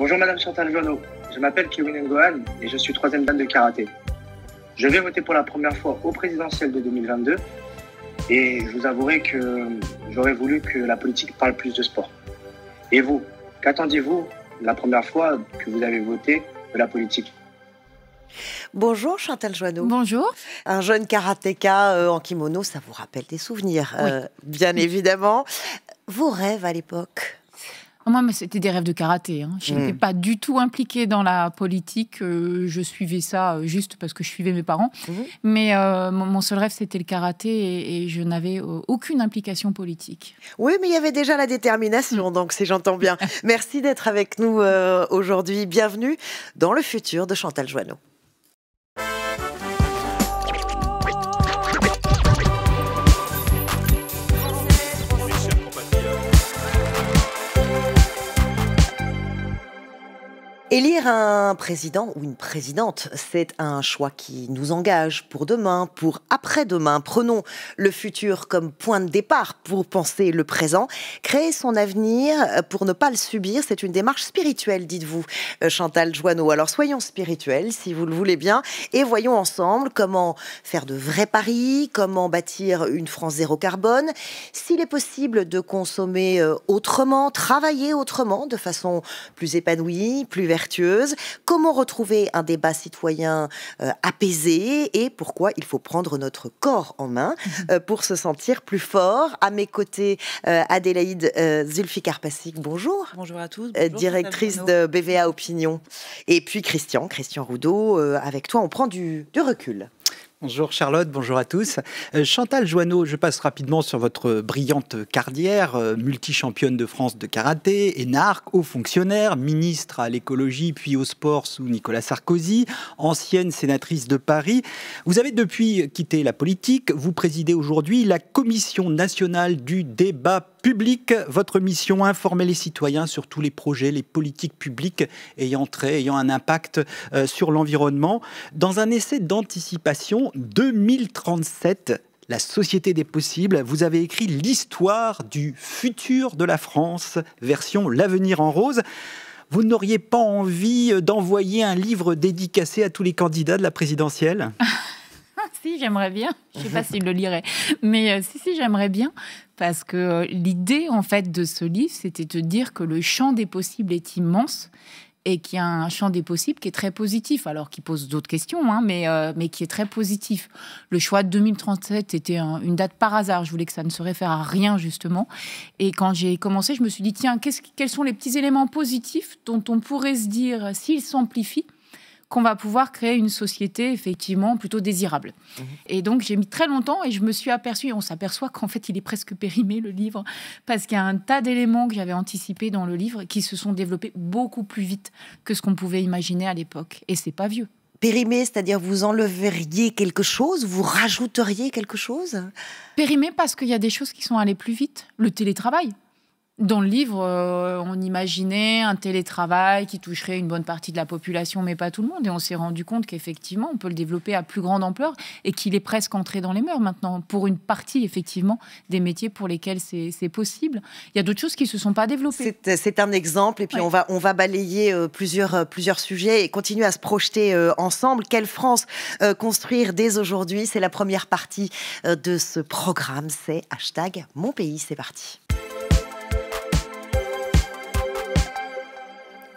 Bonjour Madame Chantal Joanneau, je m'appelle Kevin Ngohan et je suis troisième dan de karaté. Je vais voter pour la première fois au présidentiel de 2022 et je vous avouerai que j'aurais voulu que la politique parle plus de sport. Et vous, qu'attendiez-vous la première fois que vous avez voté de la politique Bonjour Chantal Joanneau. Bonjour. Un jeune karatéka euh, en kimono, ça vous rappelle des souvenirs, euh, bien évidemment. Vos rêves à l'époque ah Moi, c'était des rêves de karaté. Hein. Je n'étais mm. pas du tout impliquée dans la politique. Euh, je suivais ça euh, juste parce que je suivais mes parents. Mm-hmm. Mais euh, mon seul rêve, c'était le karaté et, je n'avais aucune implication politique. Oui, mais il y avait déjà la détermination, mm. donc si j'entends bien. Merci d'être avec nous aujourd'hui. Bienvenue dans le futur de Chantal Joanneau. Élire un président ou une présidente, c'est un choix qui nous engage pour demain, pour après-demain. Prenons le futur comme point de départ pour penser le présent. Créer son avenir euh, pour ne pas le subir, c'est une démarche spirituelle, dites-vous, euh, Chantal Joanneau. Alors soyons spirituels, si vous le voulez bien, et voyons ensemble comment faire de vrais paris, comment bâtir une France zéro carbone, s'il est possible de consommer euh, autrement, travailler autrement, de façon plus épanouie, plus vertueuse comment retrouver un débat citoyen euh, apaisé et pourquoi il faut prendre notre corps en main mhm. euh, pour se sentir plus fort. À mes côtés, euh, Adélaïde Zulfikarpassic, bonjour. Bonjour à tous. directrice de BVA Opinion. Et puis Christian, Christian Roudot, avec toi, on prend du recul. Bonjour Charlotte, bonjour à tous. Euh, Chantal Joanneau, je passe rapidement sur votre brillante carrière, euh, multi-championne de France de karaté, énarque, haut fonctionnaire, ministre à l'écologie puis au sport sous Nicolas Sarkozy, ancienne sénatrice de Paris. Vous avez depuis quitté la politique, vous présidez aujourd'hui la Commission nationale du débat Public, votre mission, informer les citoyens sur tous les projets, les politiques publiques ayant trait, ayant un impact euh, sur l'environnement. Dans un essai d'anticipation 2037, la Société des possibles, vous avez écrit l'histoire du futur de la France, version L'avenir en rose. Vous n'auriez pas envie d'envoyer un livre dédicacé à tous les candidats de la présidentielle si, j'aimerais bien. Je ne sais pas s'il le lirait. Mais euh, si, si, j'aimerais bien. Parce que euh, l'idée, en fait, de ce livre, c'était de dire que le champ des possibles est immense et qu'il y a un champ des possibles qui est très positif, alors qu'il pose d'autres questions, hein, mais, euh, mais qui est très positif. Le choix de 2037 était une date par hasard, je voulais que ça ne se réfère à rien justement. Et quand j'ai commencé, je me suis dit, tiens, quels sont les petits éléments positifs dont on pourrait se dire, s'ils s'amplifient, qu'on va pouvoir créer une société effectivement plutôt désirable. Mhm. Et donc j'ai mis très longtemps et je me suis aperçu, on s'aperçoit qu'en fait il est presque périmé le livre, parce qu'il y a un tas d'éléments que j'avais anticipés dans le livre qui se sont développés beaucoup plus vite que ce qu'on pouvait imaginer à l'époque. Et c'est pas vieux périmé, c'est-à-dire vous enleveriez quelque chose, vous rajouteriez quelque chose Périmé parce qu'il y a des choses qui sont allées plus vite. Le télétravail, dans le livre, euh, on imaginait un télétravail qui toucherait une bonne partie de la population, mais pas tout le monde. Et on s'est rendu compte qu'effectivement, on peut le développer à plus grande ampleur et qu'il est presque entré dans les mœurs maintenant, pour une partie, effectivement, des métiers pour lesquels c'est possible. Il y a d'autres choses qui ne se sont pas développées. C'est euh, un exemple, et puis on, va, on va balayer euh, plusieurs, plusieurs sujets et continuer à se projeter ensemble. Quelle France construire dès aujourd'hui C'est la première partie de ce programme, c'est hashtag Mon Pays, c'est parti.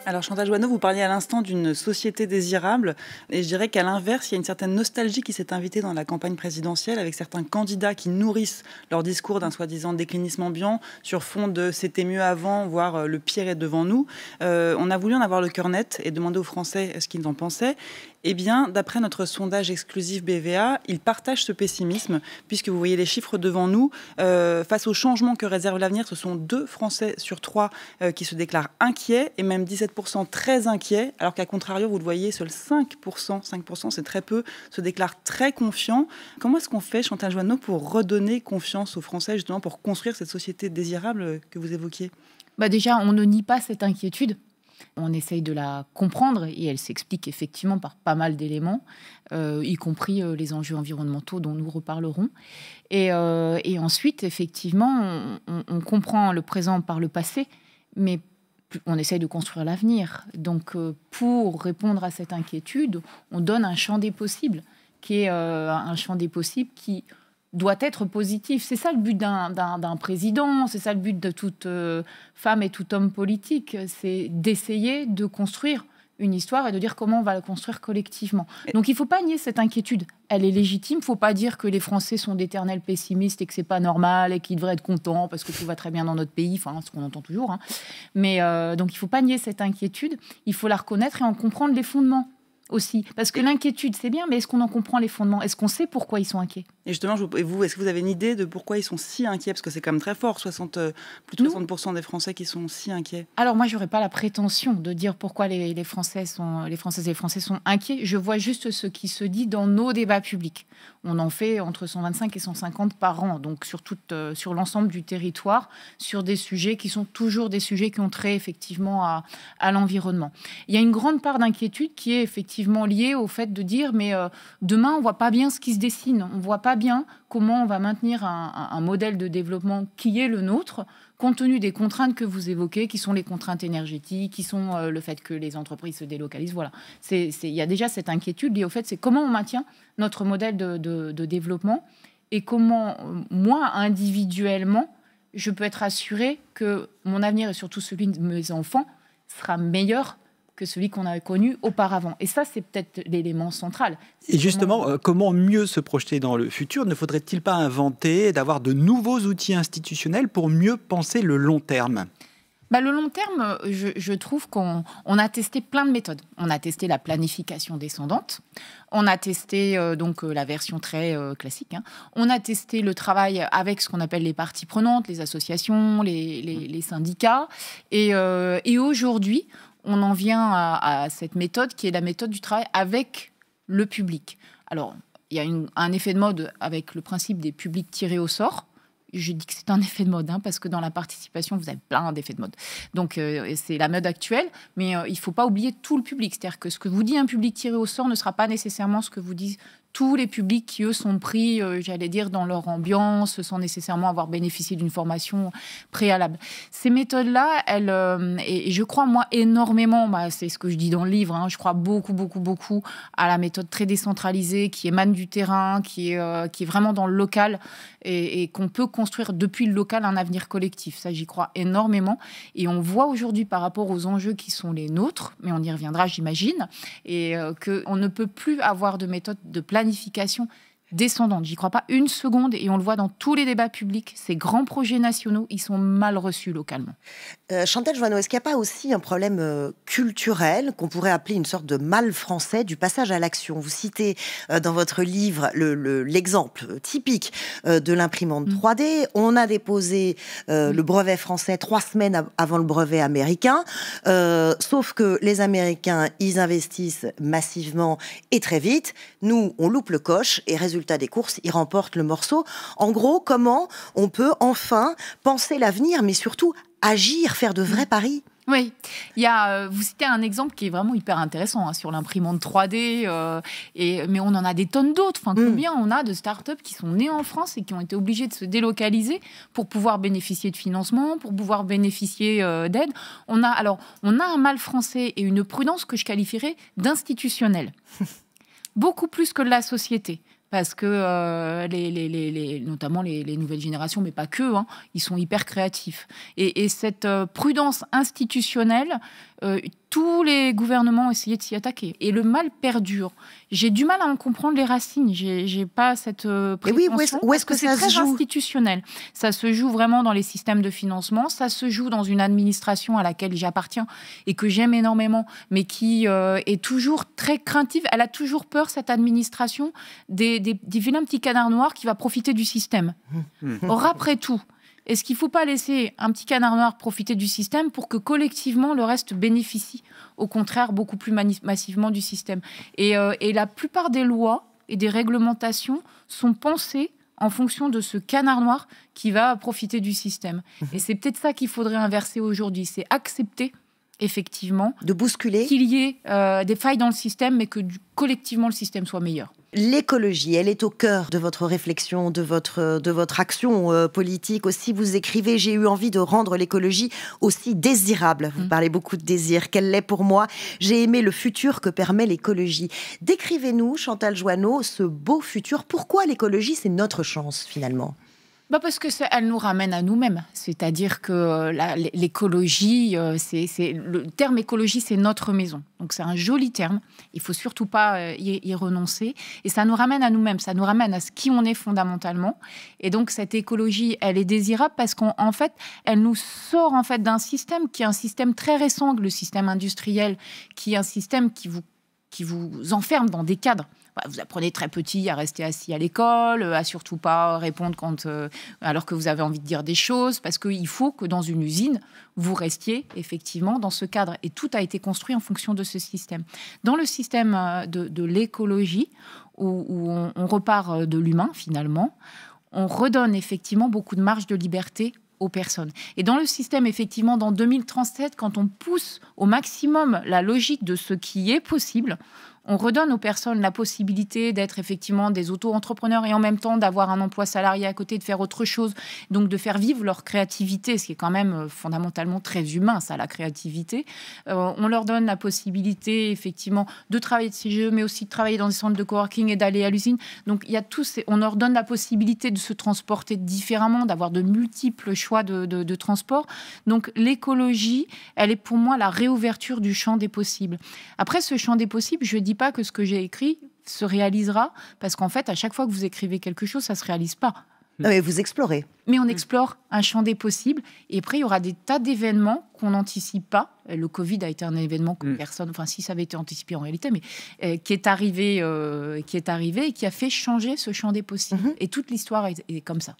Alors Chantal Joanneau, vous parliez à l'instant d'une société désirable, et je dirais qu'à l'inverse, il y a une certaine nostalgie qui s'est invitée dans la campagne présidentielle avec certains candidats qui nourrissent leur discours d'un soi-disant déclinisme ambiant sur fond de c'était mieux avant, voire euh, le pire est devant nous. Euh, on a voulu en avoir le cœur net et demander aux Français ce qu'ils en pensaient. Eh bien, d'après notre sondage exclusif BVA, ils partagent ce pessimisme, puisque vous voyez les chiffres devant nous. Euh, face aux changements que réserve l'avenir, ce sont deux Français sur trois euh, qui se déclarent inquiets, et même 17% très inquiets, alors qu'à contrario, vous le voyez, seuls 5%, 5% c'est très peu, se déclarent très confiants. Comment est-ce qu'on fait, Chantal Joanneau, pour redonner confiance aux Français, justement, pour construire cette société désirable que vous évoquiez bah déjà, on ne nie pas cette inquiétude. On essaye de la comprendre et elle s'explique effectivement par pas mal d'éléments, euh, y compris euh, les enjeux environnementaux dont nous reparlerons. Et, euh, ensuite, effectivement, on, on, comprend le présent par le passé, mais on essaye de construire l'avenir. Donc, pour répondre à cette inquiétude, on donne un champ des possibles, qui est un champ des possibles qui doit être positif. C'est ça le but d'un président, c'est ça le but de toute euh, femme et tout homme politique, c'est d'essayer de construire une histoire et de dire comment on va la construire collectivement. Donc il ne faut pas nier cette inquiétude. Elle est légitime. Il ne faut pas dire que les Français sont d'éternels pessimistes et que c'est pas normal et qu'ils devraient être contents parce que tout va très bien dans notre pays. Enfin, ce qu'on entend toujours. Hein. Mais euh, donc il ne faut pas nier cette inquiétude. Il faut la reconnaître et en comprendre les fondements aussi. Parce que l'inquiétude, c'est bien, mais est-ce qu'on en comprend les fondements Est-ce qu'on sait pourquoi ils sont inquiets et justement, vous, et vous, est-ce que vous avez une idée de pourquoi ils sont si inquiets Parce que c'est quand même très fort, 60, euh, plus de 60% des Français qui sont si inquiets. Alors moi, je n'aurais pas la prétention de dire pourquoi les, Français sont, les Françaises et les Français sont inquiets. Je vois juste ce qui se dit dans nos débats publics. On en fait entre 125 et 150 par an, donc sur, toute, euh, sur l'ensemble du territoire, sur des sujets qui sont toujours des sujets qui ont trait effectivement à, à l'environnement. Il y a une grande part d'inquiétude qui est effectivement liée au fait de dire, mais euh, demain, on ne voit pas bien ce qui se dessine, on voit pas bien comment on va maintenir un, modèle de développement qui est le nôtre, compte tenu des contraintes que vous évoquez, qui sont les contraintes énergétiques, qui sont euh, le fait que les entreprises se délocalisent. Voilà, il y a déjà cette inquiétude liée au fait, c'est comment on maintient notre modèle de, de développement et comment euh, moi, individuellement, je peux être assuré que mon avenir et surtout celui de mes enfants sera meilleur que celui qu'on a connu auparavant. Et ça, c'est peut-être l'élément central. Et justement, euh, comment... mieux se projeter dans le futur Ne faudrait-il pas inventer, d'avoir de nouveaux outils institutionnels pour mieux penser le long terme bah, le long terme, je, trouve qu'on a testé plein de méthodes. On a testé la planification descendante, on a testé euh, donc euh, la version très classique, hein. on a testé le travail avec ce qu'on appelle les parties prenantes, les associations, les, syndicats, et, et aujourd'hui, on en vient à, cette méthode qui est la méthode du travail avec le public. Alors, il y a un effet de mode avec le principe des publics tirés au sort. Je dis que c'est un effet de mode, hein, parce que dans la participation, vous avez plein d'effets de mode. Donc, euh, c'est la mode actuelle, mais euh, il ne faut pas oublier tout le public. C'est-à-dire que ce que vous dit un public tiré au sort ne sera pas nécessairement ce que vous disent tous les publics qui, eux, sont pris, euh, j'allais dire, dans leur ambiance, sans nécessairement avoir bénéficié d'une formation préalable. Ces méthodes-là, elles, euh, et, je crois, moi, énormément, bah, c'est ce que je dis dans le livre, hein, je crois beaucoup, beaucoup, beaucoup à la méthode très décentralisée qui émane du terrain, qui est, euh, qui est vraiment dans le local et, et qu'on peut construire depuis le local un avenir collectif. Ça, j'y crois énormément. Et on voit aujourd'hui par rapport aux enjeux qui sont les nôtres, mais on y reviendra, j'imagine, et on ne peut plus avoir de méthode de place planification descendante. J'y crois pas une seconde et on le voit dans tous les débats publics. Ces grands projets nationaux, ils sont mal reçus localement. Euh, Chantal Joanneau, est-ce qu'il n'y a pas aussi un problème euh, culturel qu'on pourrait appeler une sorte de mal français du passage à l'action Vous citez euh, dans votre livre l'exemple typique de l'imprimante 3D. Mm. On a déposé mm. le brevet français trois semaines avant le brevet américain, sauf que les Américains, ils investissent massivement et très vite. Nous, on loupe le coche et résultat des courses, ils remportent le morceau. En gros, comment on peut enfin penser l'avenir, mais surtout agir, faire de vrais mm. paris. Oui, il y a, euh, vous citez un exemple qui est vraiment hyper intéressant hein, sur l'imprimante 3D, euh, et, mais on en a des tonnes d'autres. Enfin, mm. combien on a de start startups qui sont nées en France et qui ont été obligées de se délocaliser pour pouvoir bénéficier de financement, pour pouvoir bénéficier euh, d'aide. On a alors on a un mal français et une prudence que je qualifierais d'institutionnelle, beaucoup plus que la société parce que euh, les, notamment les, nouvelles générations, mais pas que, hein, ils sont hyper créatifs. et cette euh, prudence institutionnelle, euh, tous les gouvernements ont essayé de s'y attaquer. Et le mal perdure. J'ai du mal à en comprendre les racines. Je n'ai pas cette prétention. Euh, oui, où est-ce que, c'est très institutionnel. Ça se joue vraiment dans les systèmes de financement. Ça se joue dans une administration à laquelle j'appartiens et que j'aime énormément, mais qui euh, est toujours très craintive. Elle a toujours peur cette administration des, des, des vilains petits canards noirs qui va profiter du système. Mmh. Or après tout, est-ce qu'il ne faut pas laisser un petit canard noir profiter du système pour que collectivement le reste bénéficie, au contraire, beaucoup plus massivement du système euh, et, la plupart des lois et des réglementations sont pensées en fonction de ce canard noir qui va profiter du système. Mhm. Et c'est peut-être ça qu'il faudrait inverser aujourd'hui, c'est accepter effectivement de bousculer qu'il y ait euh, des failles dans le système, mais que collectivement le système soit meilleur. L'écologie, elle est au cœur de votre réflexion, de votre, de votre action euh, politique aussi. Vous écrivez, j'ai eu envie de rendre l'écologie aussi désirable. Vous mm. parlez beaucoup de désir, qu'elle l'est pour moi. J'ai aimé le futur que permet l'écologie. Décrivez-nous, Chantal Joanneau, ce beau futur. Pourquoi l'écologie, c'est notre chance finalement bah, parce que ça, elle nous ramène à nous-mêmes. C'est-à-dire que euh, l'écologie, euh, c'est, le terme écologie, c'est notre maison. Donc c'est un joli terme. Il faut surtout pas euh, y, renoncer. Et ça nous ramène à nous-mêmes. Ça nous ramène à ce qui on est fondamentalement. Et donc cette écologie, elle est désirable parce qu'en fait, elle nous sort en fait d'un système qui est un système très récent, le système industriel, qui est un système qui vous qui vous enferme dans des cadres vous apprenez très petit à rester assis à l'école, euh, à surtout pas répondre quand, euh, alors que vous avez envie de dire des choses, parce qu'il faut que dans une usine, vous restiez effectivement dans ce cadre. Et tout a été construit en fonction de ce système. Dans le système euh, de, l'écologie, où, on repart de l'humain finalement, on redonne effectivement beaucoup de marge de liberté aux personnes. Et dans le système, effectivement, dans 2037, quand on pousse au maximum la logique de ce qui est possible, on redonne aux personnes la possibilité d'être effectivement des auto-entrepreneurs et en même temps d'avoir un emploi salarié à côté, de faire autre chose, donc de faire vivre leur créativité, ce qui est quand même euh, fondamentalement très humain, ça, la créativité. Euh, on leur donne la possibilité effectivement de travailler de ces jeux, mais aussi de travailler dans des centres de coworking et d'aller à l'usine. Donc il y a tous ces... on leur donne la possibilité de se transporter différemment, d'avoir de multiples choix de, de transport. Donc l'écologie, elle est pour moi la réouverture du champ des possibles. Après ce champ des possibles, je dis pas que ce que j'ai écrit se réalisera, parce qu'en fait, à chaque fois que vous écrivez quelque chose, ça se réalise pas. Ah, mais vous explorez. Mais on explore un champ des possibles. Et après, il y aura des tas d'événements qu'on n'anticipe pas. Euh, le Covid a été un événement que mm. personne, enfin, si ça avait été anticipé en réalité, mais euh, qui est arrivé, euh, qui est arrivé et qui a fait changer ce champ des possibles. Mm-hmm. Et toute l'histoire est comme ça.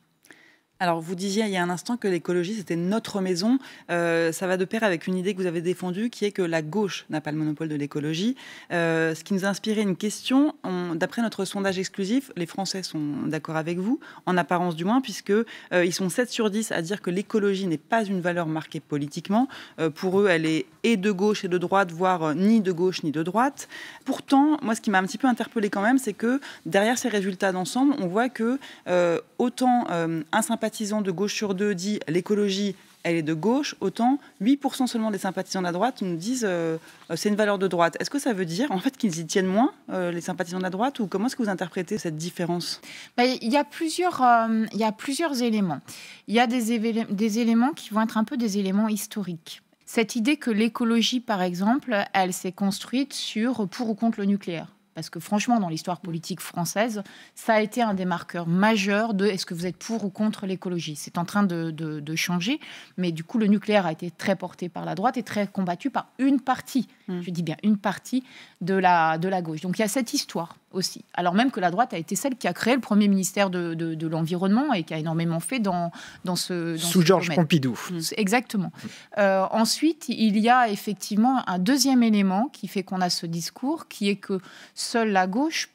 Alors, vous disiez il y a un instant que l'écologie, c'était notre maison. Euh, ça va de pair avec une idée que vous avez défendue, qui est que la gauche n'a pas le monopole de l'écologie. Euh, ce qui nous a inspiré une question. D'après notre sondage exclusif, les Français sont d'accord avec vous, en apparence du moins, puisque euh, ils sont 7 sur 10 à dire que l'écologie n'est pas une valeur marquée politiquement. pour eux, elle est et de gauche et de droite, voire ni de gauche ni de droite. Pourtant, moi, ce qui m'a un petit peu interpellé quand même, c'est que derrière ces résultats d'ensemble, on voit que autant un simple de gauche sur deux dit l'écologie, elle est de gauche, autant 8% seulement des sympathisants de la droite nous disent euh, euh, c'est une valeur de droite. Est-ce que ça veut dire en fait qu'ils y tiennent moins, euh, les sympathisants de la droite, ou comment est-ce que vous interprétez cette différence bah, il, y a plusieurs, il plusieurs éléments. Il y a des, des éléments qui vont être un peu des éléments historiques. Cette idée que l'écologie, par exemple, elle s'est construite sur pour ou contre le nucléaire. Parce que franchement, dans l'histoire politique française, ça a été un des marqueurs majeurs de est-ce que vous êtes pour ou contre l'écologie. C'est en train de, changer. Mais du coup, le nucléaire a été très porté par la droite et très combattu par une partie, mm. je dis bien une partie, de la, de la gauche. Donc il y a cette histoire aussi. Alors même que la droite a été celle qui a créé le premier ministère de, l'Environnement et qui a énormément fait dans, ce... Sous Georges Pompidou. Mm. Exactement. Euh, ensuite, il y a effectivement un deuxième élément qui fait qu'on a ce discours, qui est que seule la gauche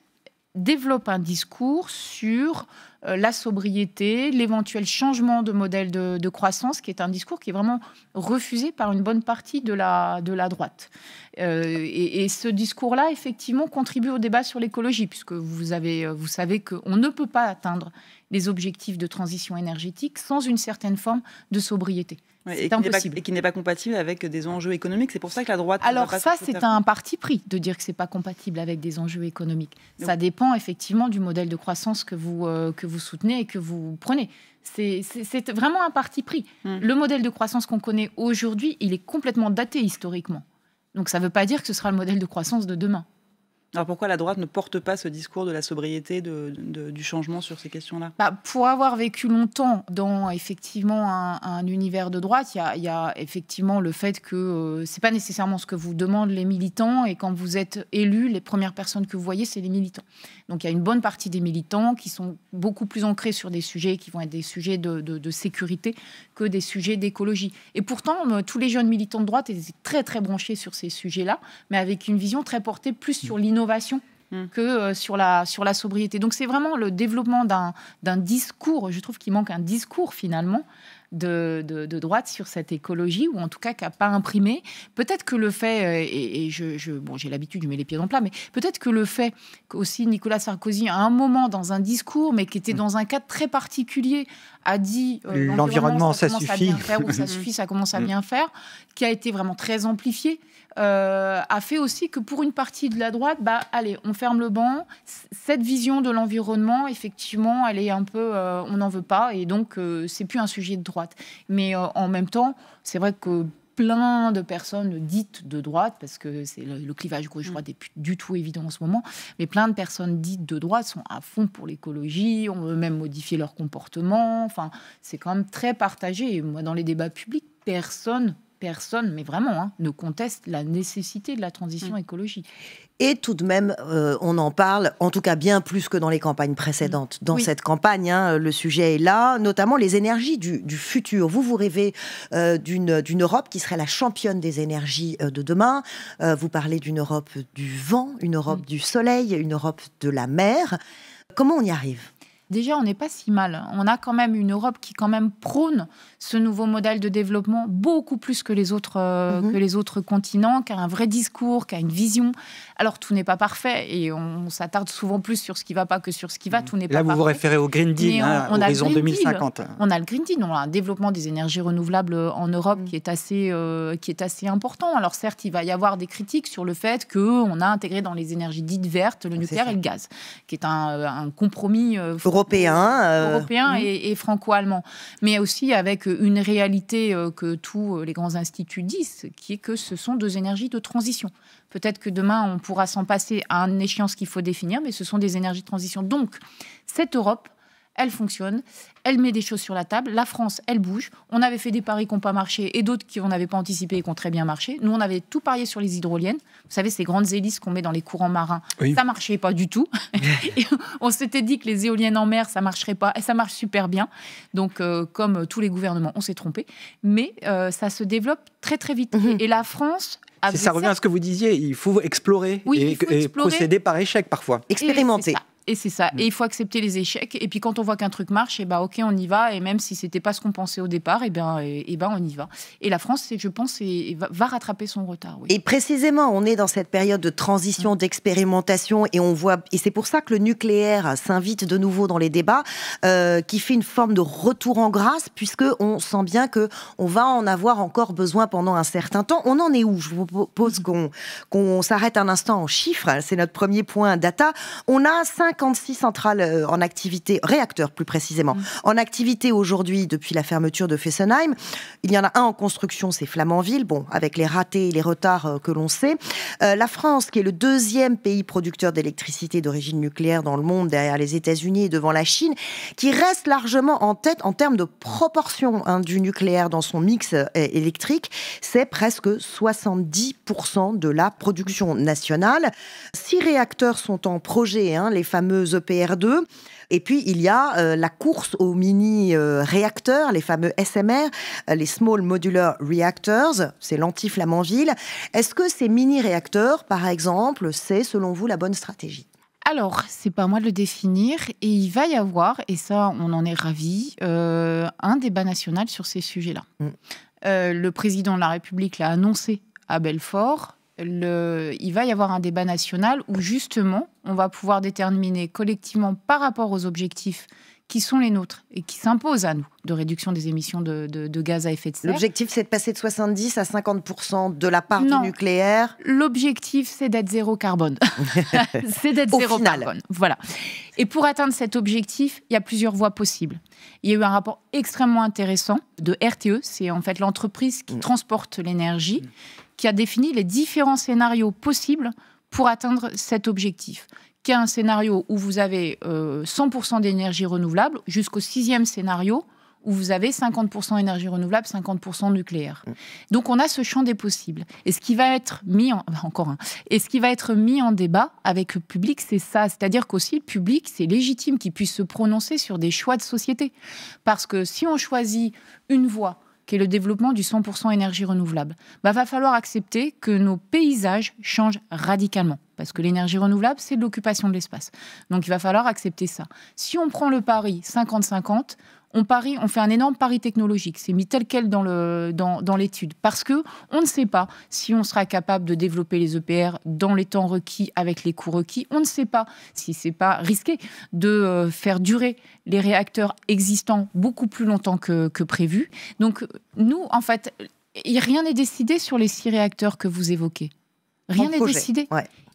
développe un discours sur euh, la sobriété, l'éventuel changement de modèle de, croissance, qui est un discours qui est vraiment refusé par une bonne partie de la, droite. Euh, et, ce discours-là, effectivement, contribue au débat sur l'écologie, puisque vous savez qu'on ne peut pas atteindre les objectifs de transition énergétique sans une certaine forme de sobriété et, qui n'est pas compatible avec des enjeux économiques. C'est pour ça que la droite. Alors ça, c'est un parti pris de dire que ce n'est pas compatible avec des enjeux économiques. Ça dépend effectivement du modèle de croissance que vous euh, que vous soutenez et que vous prenez. C'est vraiment un parti pris. Hmm. Le modèle de croissance qu'on connaît aujourd'hui, il est complètement daté historiquement. Donc ça ne veut pas dire que ce sera le modèle de croissance de demain. Alors pourquoi la droite ne porte pas ce discours de la sobriété, de, du changement sur ces questions-là bah, Pour avoir vécu longtemps dans effectivement un, univers de droite, il y, a effectivement le fait que euh, c'est pas nécessairement ce que vous demandent les militants et quand vous êtes élu, les premières personnes que vous voyez, c'est les militants. Donc il y a une bonne partie des militants qui sont beaucoup plus ancrés sur des sujets qui vont être des sujets de, de sécurité que des sujets d'écologie. Et pourtant, euh, tous les jeunes militants de droite étaient très très branchés sur ces sujets-là, mais avec une vision très portée plus sur l'innovation Hmm. que euh, sur, la, sur la sobriété. Donc c'est vraiment le développement d'un discours, je trouve qu'il manque un discours finalement. De, droite sur cette écologie, ou en tout cas qui n'a pas imprimé. Peut-être que le fait, euh, et, je, bon, j'ai l'habitude, de mets les pieds dans le plat, mais peut-être que le fait aussi Nicolas Sarkozy, à un moment dans un discours, mais qui était hmm. dans un cadre très particulier, a dit euh, l'environnement, ça, suffit, ça suffit, ça commence à mm. bien faire, qui a été vraiment très amplifié, euh, a fait aussi que pour une partie de la droite, bah allez, on ferme le banc. Cette vision de l'environnement, effectivement, elle est un peu, euh, on n'en veut pas, et donc c'est plus un sujet de droite. Mais en même temps, c'est vrai que plein de personnes dites de droite, parce que c'est le, clivage gauche-droite n'est mm. du tout évident en ce moment, mais plein de personnes dites de droite sont à fond pour l'écologie, on veut même modifier leur comportement. Enfin, c'est quand même très partagé. moi, dans les débats publics, personne personne, mais vraiment, hein, ne conteste la nécessité de la transition mm. écologique. Et tout de même, euh, on en parle, en tout cas bien plus que dans les campagnes précédentes. Mm. Dans cette campagne, hein, le sujet est là, notamment les énergies du, futur. Vous, vous rêvez euh, d'une Europe qui serait la championne des énergies euh, de demain. vous parlez d'une Europe du vent, une Europe mm. du soleil, une Europe de la mer. Comment on y arrive déjà, on n'est pas si mal. On a quand même une Europe qui quand même prône ce nouveau modèle de développement beaucoup plus que les autres, euh, mhm. que les autres continents, qui a un vrai discours, qui a une vision. Alors, tout n'est pas parfait et on s'attarde souvent plus sur ce qui ne va pas que sur ce qui va. Tout n'est pas Là, vous vous référez au Green Deal, hein, 2050. On a le Green Deal, on a un développement des énergies renouvelables euh, en Europe mhm. qui, est assez, euh, qui est assez important. Alors, certes, il va y avoir des critiques sur le fait qu'on a intégré dans les énergies dites vertes le nucléaire et le gaz, qui est un, compromis européen. Euh, et, et franco-allemand. Mais aussi avec une réalité euh, que tous euh, les grands instituts disent, qui est que ce sont deux énergies de transition. Peut-être que demain, on pourra s'en passer à un échéance qu'il faut définir, mais ce sont des énergies de transition. Donc, cette Europe elle fonctionne, elle met des choses sur la table. La France, elle bouge. On avait fait des paris qui n'ont pas marché et d'autres qui on n'avait pas anticipé et qui ont très bien marché. Nous, on avait tout parié sur les hydroliennes. Vous savez, ces grandes hélices qu'on met dans les courants marins, ça marchait pas du tout. on s'était dit que les éoliennes en mer, ça marcherait pas et ça marche super bien. Donc, euh, comme euh, tous les gouvernements, on s'est trompé. Mais euh, ça se développe très très vite. Mhm. Et, la France ça revient à ce que vous disiez, il faut explorer. et, procéder par échec parfois. Expérimenter. Et c'est ça. Mm. Et il faut accepter les échecs. Et puis quand on voit qu'un truc marche, et eh bah, ben, ok, on y va. Et même si c'était pas ce qu'on pensait au départ, et eh ben, et, euh, eh ben on y va. Et la France, je pense, va, rattraper son retard. Et précisément, on est dans cette période de transition, mm. d'expérimentation, et on voit. Et c'est pour ça que le nucléaire s'invite de nouveau dans les débats, euh, qui fait une forme de retour en grâce, puisque on sent bien que on va en avoir encore besoin pendant un certain temps. On en est où Je vous propose mm. qu'on s'arrête un instant en chiffres. C'est notre premier point data. On a 5 56 centrales euh, en activité, réacteurs plus précisément, mm. en activité aujourd'hui depuis la fermeture de Fessenheim. Il y en a un en construction, c'est Flamanville, bon, avec les ratés et les retards euh, que l'on sait. Euh, la France, qui est le deuxième pays producteur d'électricité d'origine nucléaire dans le monde, derrière les États-Unis et devant la Chine, qui reste largement en tête en termes de proportion hein, du nucléaire dans son mix électrique, c'est presque 70% de la production nationale. Six réacteurs sont en projet, hein, les fameux EPR2. E et puis, il y a euh, la course aux mini-réacteurs, euh, les fameux SMR, euh, les Small Modular Reactors, c'est l'anti-Flamanville. Est-ce que ces mini-réacteurs, par exemple, c'est selon vous la bonne stratégie alors, c'est pas moi de le définir, et il va y avoir, et ça, on en est ravi, un débat national sur ces sujets-là. Mm. le président de la République l'a annoncé à Belfort le, il va y avoir un débat national où justement on va pouvoir déterminer collectivement par rapport aux objectifs qui sont les nôtres et qui s'imposent à nous de réduction des émissions de, gaz à effet de serre. L'objectif, c'est de passer de 70 à 50 de la part du nucléaire. L'objectif, c'est d'être zéro carbone. c'est d'être zéro carbone. Voilà. Et pour atteindre cet objectif, il y a plusieurs voies possibles. Il y a eu un rapport extrêmement intéressant de RTE, c'est en fait l'entreprise qui mm. transporte l'énergie, mm qui a défini les différents scénarios possibles pour atteindre cet objectif. Qu'il a un scénario où vous avez 100% euh, d'énergie renouvelable, jusqu'au sixième scénario où vous avez 50% énergie renouvelable, 50% nucléaire. Mm. Donc on a ce champ des possibles. Et ce qui va être mis encore et ce qui va être mis en débat avec le public, c'est ça, c'est-à-dire qu'aussi le public, c'est légitime qu'il puisse se prononcer sur des choix de société, parce que si on choisit une voie qui est le développement du 100% énergie renouvelable. Bah, va falloir accepter que nos paysages changent radicalement, parce que l'énergie renouvelable, c'est l'occupation de l'espace. Donc il va falloir accepter ça. Si on prend le pari 50-50, on parie, on fait un énorme pari technologique. C'est mis tel quel dans l'étude, parce que on ne sait pas si on sera capable de développer les EPR dans les temps requis avec les coûts requis. On ne sait pas si c'est pas risqué de euh, faire durer les réacteurs existants beaucoup plus longtemps que, prévu. Donc nous, en fait, rien n'est décidé sur les six réacteurs que vous évoquez. Rien n'est décidé.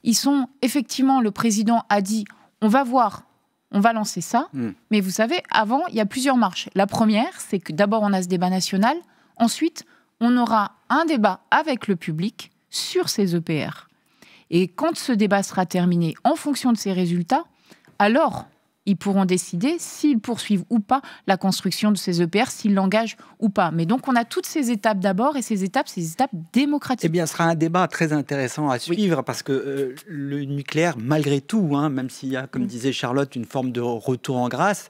Ils sont effectivement, le président a dit, on va voir on va lancer ça. Hmm. Mais vous savez, avant, il y a plusieurs marches. La première, c'est que d'abord, on a ce débat national. Ensuite, on aura un débat avec le public sur ces EPR. Et quand ce débat sera terminé, en fonction de ces résultats, alors ils pourront décider s'ils poursuivent ou pas la construction de ces EPR, s'ils l'engagent ou pas. Mais donc, on a toutes ces étapes d'abord, et ces étapes, ces étapes démocratiques. Eh bien, ce sera un débat très intéressant à suivre, parce que euh, le nucléaire, malgré tout, hein, même s'il y a, comme mm. disait Charlotte, une forme de retour en grâce,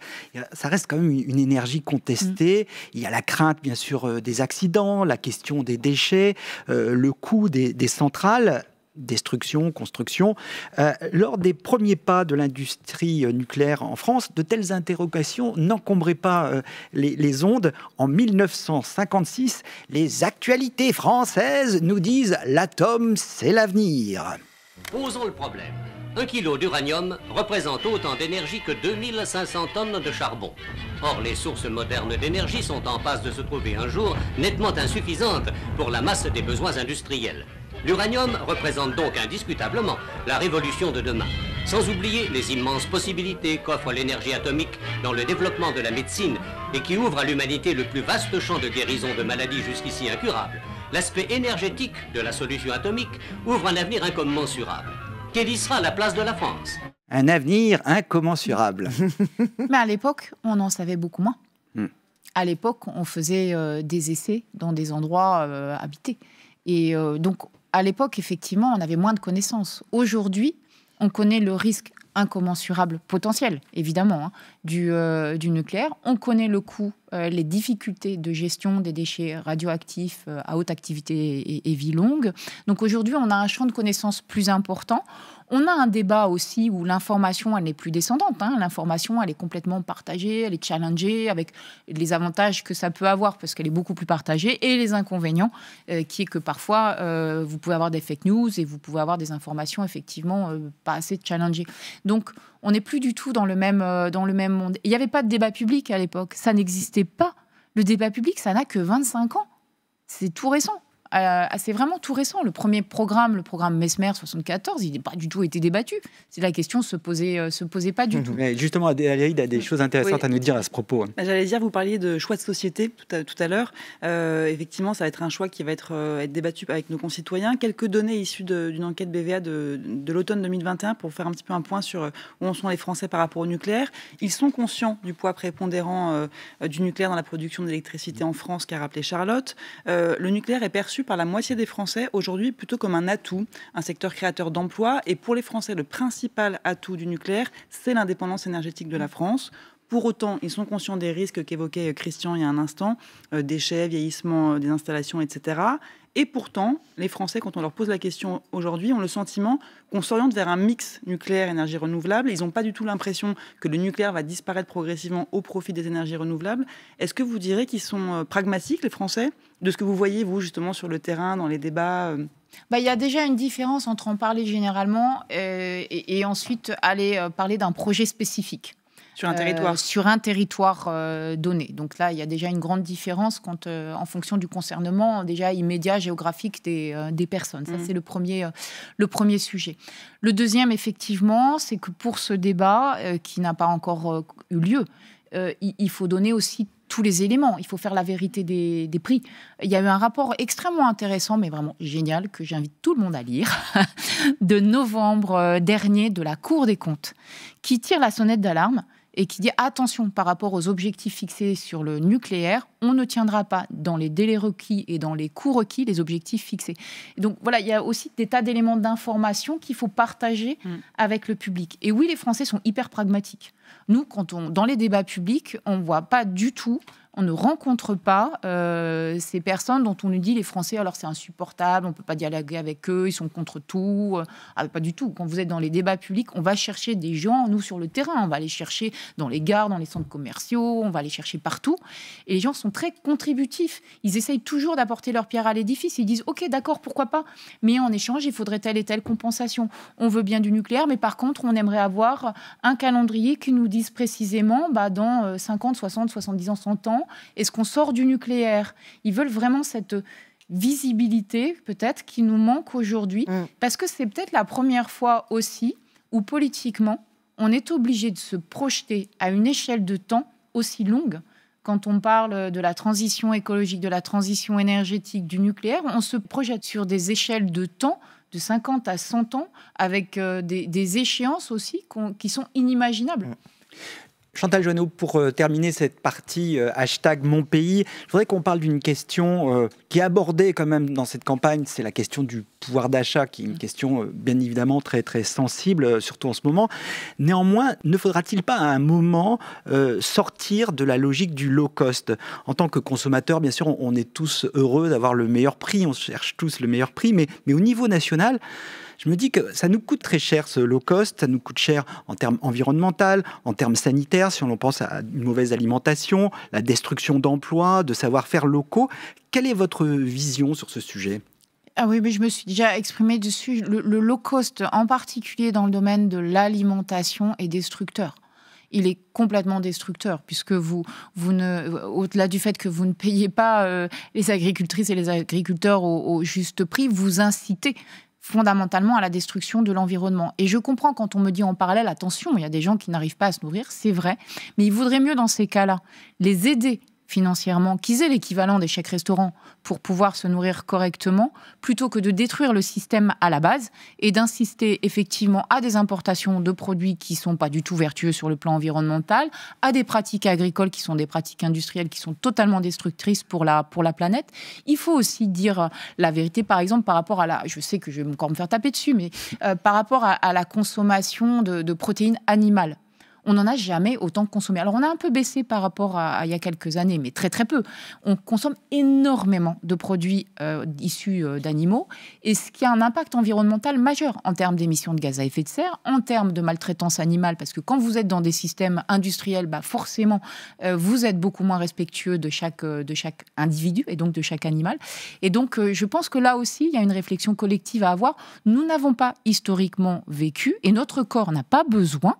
ça reste quand même une énergie contestée. Mm. Il y a la crainte, bien sûr, euh, des accidents, la question des déchets, euh, le coût des, des centrales destruction, construction. Euh, lors des premiers pas de l'industrie euh, nucléaire en France, de telles interrogations n'encombraient pas euh, les, les, ondes. En 1956, les actualités françaises nous disent l'atome, c'est l'avenir. Posons le problème. Un kilo d'uranium représente autant d'énergie que 2500 tonnes de charbon. Or, les sources modernes d'énergie sont en passe de se trouver un jour nettement insuffisantes pour la masse des besoins industriels. L'uranium représente donc indiscutablement la révolution de demain, sans oublier les immenses possibilités qu'offre l'énergie atomique dans le développement de la médecine et qui ouvre à l'humanité le plus vaste champ de guérison de maladies jusqu'ici incurables. L'aspect énergétique de la solution atomique ouvre un avenir incommensurable. Quelle y sera la place de la France Un avenir incommensurable. Mais à l'époque, on en savait beaucoup moins. Hmm. À l'époque, on faisait euh, des essais dans des endroits euh, habités. Et euh, donc, à l'époque, effectivement, on avait moins de connaissances. Aujourd'hui, on connaît le risque incommensurable potentiel, évidemment, hein, euh, du, nucléaire. On connaît le coût, euh, les difficultés de gestion des déchets radioactifs euh, à haute activité et vie longue. Donc aujourd'hui, on a un champ de connaissances plus important. On a un débat aussi où l'information, elle n'est plus descendante. Hein. L'information, elle est complètement partagée, elle est challengée avec les avantages que ça peut avoir parce qu'elle est beaucoup plus partagée et les inconvénients euh, qui est que parfois, euh, vous pouvez avoir des fake news et vous pouvez avoir des informations effectivement euh, pas assez challengées. Donc, on n'est plus du tout dans le même, dans le même monde. Il n'y avait pas de débat public à l'époque. Ça n'existait pas. Le débat public, ça n'a que 25 ans. C'est tout récent. Euh, ah, c'est vraiment tout récent. Le premier programme, le programme Mesmer 74, il n'a pas du tout été débattu. C'est la question se posait, euh, se posait pas du mhm. tout. Mais justement, il a des choses intéressantes à nous dire à ce propos. Hein. Bah, j'allais dire, vous parliez de choix de société tout à, l'heure. Euh, effectivement, ça va être un choix qui va être, être débattu avec nos concitoyens. Quelques données issues d'une enquête BVA de, l'automne 2021 pour faire un petit peu un point sur où en sont les Français par rapport au nucléaire. Ils sont conscients du poids prépondérant du nucléaire dans la production d'électricité en France, qu'a rappelé Charlotte. le nucléaire est perçu par la moitié des Français aujourd'hui plutôt comme un atout, un secteur créateur d'emplois. Et pour les Français, le principal atout du nucléaire, c'est l'indépendance énergétique de la France. Pour autant, ils sont conscients des risques qu'évoquait euh, Christian il y a un instant, euh, déchets, vieillissement euh, des installations, etc. Et pourtant, les Français, quand on leur pose la question aujourd'hui, ont le sentiment qu'on s'oriente vers un mix nucléaire-énergie renouvelable. Ils n'ont pas du tout l'impression que le nucléaire va disparaître progressivement au profit des énergies renouvelables. Est-ce que vous direz qu'ils sont euh, pragmatiques, les Français, de ce que vous voyez, vous, justement, sur le terrain, dans les débats euh bah, il y a déjà une différence entre en parler généralement euh, et, ensuite aller parler d'un projet spécifique sur un territoire, euh, euh, donné. Donc là, il y a déjà une grande différence quand, euh, en fonction du concernement déjà immédiat géographique des, personnes. Ça, mm. c'est le premier, le premier sujet. Le deuxième, effectivement, c'est que pour ce débat qui n'a pas encore eu lieu, il faut donner aussi tous les éléments. Il faut faire la vérité des, des, prix. Il y a eu un rapport extrêmement intéressant, mais vraiment génial, que j'invite tout le monde à lire, de novembre dernier de la Cour des comptes, qui tire la sonnette d'alarme et qui dit attention par rapport aux objectifs fixés sur le nucléaire, on ne tiendra pas dans les délais requis et dans les coûts requis les objectifs fixés. Donc voilà, il y a aussi des tas d'éléments d'information qu'il faut partager mm. avec le public. Et oui, les Français sont hyper pragmatiques. Nous, quand dans les débats publics, on ne voit pas du tout on ne rencontre pas euh, ces personnes dont on nous dit les Français, alors c'est insupportable, on ne peut pas dialoguer avec eux, ils sont contre tout. Euh, ah, pas du tout. Quand vous êtes dans les débats publics, on va chercher des gens, nous, sur le terrain. On va les chercher dans les gares, dans les centres commerciaux, on va les chercher partout. Et les gens sont très contributifs. Ils essayent toujours d'apporter leur pierre à l'édifice. Ils disent, OK, d'accord, pourquoi pas Mais en échange, il faudrait telle et telle compensation. On veut bien du nucléaire, mais par contre, on aimerait avoir un calendrier qui nous dise précisément, bah, dans 50, 60, 70 ans, 100 ans, est-ce qu'on sort du nucléaire Ils veulent vraiment cette visibilité, peut-être, qui nous manque aujourd'hui, mm. parce que c'est peut-être la première fois aussi où politiquement, on est obligé de se projeter à une échelle de temps aussi longue. Quand on parle de la transition écologique, de la transition énergétique, du nucléaire, on se projette sur des échelles de temps de 50 à 100 ans, avec euh, des, échéances aussi qui sont inimaginables. Mm. Chantal Joanneau, pour euh, terminer cette partie euh, hashtag mon pays, je voudrais qu'on parle d'une question euh, qui est abordée quand même dans cette campagne, c'est la question du pouvoir d'achat, qui est une mm. question bien évidemment très très sensible, surtout en ce moment. Néanmoins, ne faudra-t-il pas à un moment sortir de la logique du low cost En tant que consommateur, bien sûr, on, est tous heureux d'avoir le meilleur prix, on cherche tous le meilleur prix, mais au niveau national, je me dis que ça nous coûte très cher ce low cost, ça nous coûte cher en termes environnementaux, en termes sanitaires, si on pense à une mauvaise alimentation, la destruction d'emplois, de savoir-faire locaux. Quelle est votre vision sur ce sujet ah oui, mais je me suis déjà exprimée dessus. Le, low cost, en particulier dans le domaine de l'alimentation, est destructeur il est complètement destructeur puisque vous, vous ne, au-delà du fait que vous ne payez pas euh, les agricultrices et les agriculteurs au, juste prix, vous incitez fondamentalement à la destruction de l'environnement. Et je comprends quand on me dit en parallèle, attention, il y a des gens qui n'arrivent pas à se nourrir, c'est vrai, mais il vaudrait mieux dans ces cas-là les aider financièrement, qu'ils aient l'équivalent des chèques restaurants pour pouvoir se nourrir correctement, plutôt que de détruire le système à la base et d'insister effectivement à des importations de produits qui ne sont pas du tout vertueux sur le plan environnemental, à des pratiques agricoles qui sont des pratiques industrielles qui sont totalement destructrices pour la, pour la planète. Il faut aussi dire la vérité, par exemple, par rapport à la... Je sais que je vais encore me faire taper dessus, mais euh, par rapport à, la consommation de protéines animales on n'en a jamais autant consommé. Alors, on a un peu baissé par rapport à, il y a quelques années, mais très très peu. On consomme énormément de produits euh, issus euh, d'animaux, et ce qui a un impact environnemental majeur en termes d'émissions de gaz à effet de serre, en termes de maltraitance animale, parce que quand vous êtes dans des systèmes industriels, bah forcément, euh, vous êtes beaucoup moins respectueux de chaque, de chaque individu et donc de chaque animal. Et donc, je pense que là aussi, il y a une réflexion collective à avoir. Nous n'avons pas historiquement vécu, et notre corps n'a pas besoin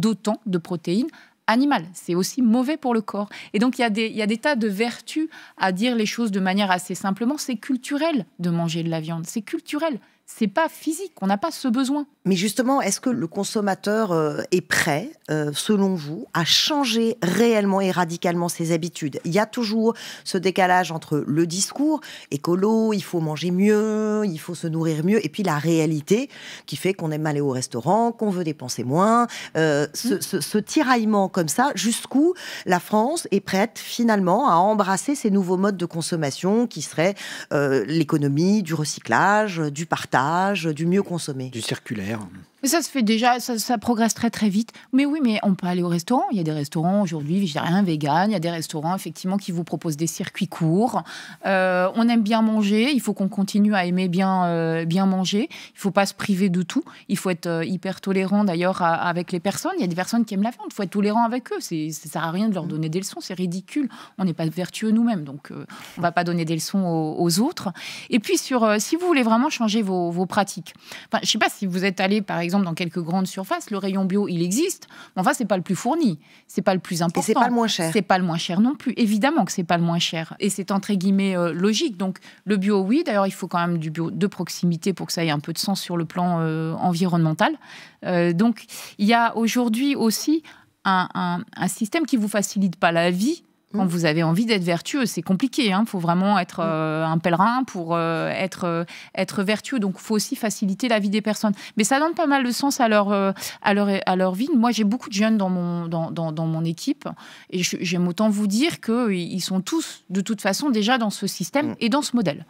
d'autant de protéines animales. C'est aussi mauvais pour le corps. Et donc, il y, a des, il y, a des, tas de vertus à dire les choses de manière assez simplement. C'est culturel de manger de la viande. C'est culturel. C'est pas physique. On n'a pas ce besoin. Mais justement, est-ce que le consommateur euh, est prêt, euh, selon vous, à changer réellement et radicalement ses habitudes Il y a toujours ce décalage entre le discours écolo, il faut manger mieux, il faut se nourrir mieux, et puis la réalité qui fait qu'on aime aller au restaurant, qu'on veut dépenser moins. Euh, mm. ce, tiraillement comme ça, jusqu'où la France est prête finalement à embrasser ces nouveaux modes de consommation qui seraient l'économie, du recyclage, du partage, du mieux consommer Du circulaire film. ça se fait déjà, ça, progresse très très vite. Mais oui, mais on peut aller au restaurant. Il y a des restaurants aujourd'hui un vegan. Il y a des restaurants effectivement qui vous proposent des circuits courts. Euh, on aime bien manger. Il faut qu'on continue à aimer bien euh, bien manger. Il faut pas se priver de tout. Il faut être euh, hyper tolérant d'ailleurs avec les personnes. Il y a des personnes qui aiment la viande. Il faut être tolérant avec eux. C'est ça sert à rien de leur mmh. donner des leçons. C'est ridicule. On n'est pas vertueux nous-mêmes, donc on on va pas donner des leçons aux, autres. Et puis sur si vous voulez vraiment changer vos, vos pratiques. Enfin, je sais pas si vous êtes allé par exemple dans quelques grandes surfaces, le rayon bio, il existe. Mais enfin, c'est pas le plus fourni, c'est pas le plus important. c'est pas le moins cher. C'est pas le moins cher non plus. Évidemment que c'est pas le moins cher. Et c'est entre guillemets euh, logique. Donc le bio, oui. D'ailleurs, il faut quand même du bio de proximité pour que ça ait un peu de sens sur le plan euh, environnemental. Euh, donc il y a aujourd'hui aussi un, un, système qui vous facilite pas la vie, quand vous avez envie d'être vertueux, c'est compliqué. Il hein. faut vraiment être mm. euh, un pèlerin pour euh, être, euh, être vertueux. Donc, il faut aussi faciliter la vie des personnes. Mais ça donne pas mal de sens à leur, à leur, à leur vie. Moi, j'ai beaucoup de jeunes dans mon, dans, dans, mon équipe. Et j'aime autant vous dire qu'ils sont tous, de toute façon, déjà dans ce système mm. et dans ce modèle.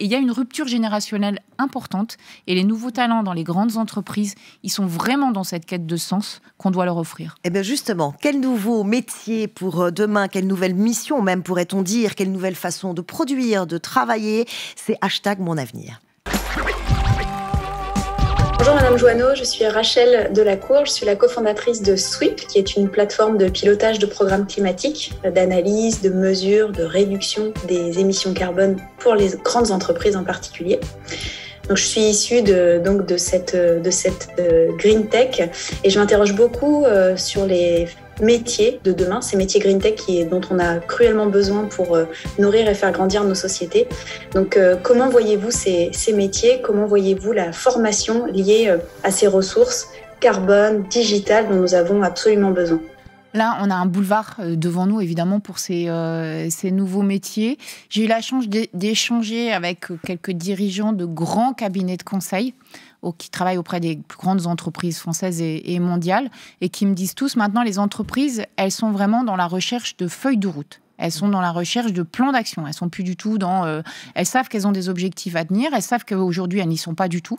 Et il y a une rupture générationnelle importante. Et les nouveaux talents dans les grandes entreprises, ils sont vraiment dans cette quête de sens qu'on doit leur offrir. Et eh bien, justement, quel nouveau métier pour demain Quelle nouvelle mission même pourrait-on dire, quelle nouvelle façon de produire, de travailler. C'est hashtag mon avenir. Bonjour Madame Joanneau, je suis Rachel Delacour, je suis la cofondatrice de SWIP, qui est une plateforme de pilotage de programmes climatiques, d'analyse, de mesure, de réduction des émissions carbone pour les grandes entreprises en particulier. Donc, je suis issue de, donc, de cette, de cette euh, green tech et je m'interroge beaucoup euh, sur les métiers de demain, ces métiers green tech dont on a cruellement besoin pour euh, nourrir et faire grandir nos sociétés. Donc, euh, comment voyez-vous ces, métiers Comment voyez-vous la formation liée euh, à ces ressources carbone, digitale dont nous avons absolument besoin Là, on a un boulevard devant nous, évidemment, pour ces nouveaux métiers. J'ai eu la chance d'échanger avec quelques dirigeants de grands cabinets de conseil qui travaillent auprès des plus grandes entreprises françaises et, mondiales, et qui me disent tous maintenant, les entreprises, elles sont vraiment dans la recherche de feuilles de route. Elles sont dans la recherche de plans d'action. Elles sont plus du tout dans. Euh, elles savent qu'elles ont des objectifs à tenir. Elles savent qu'aujourd'hui elles n'y sont pas du tout.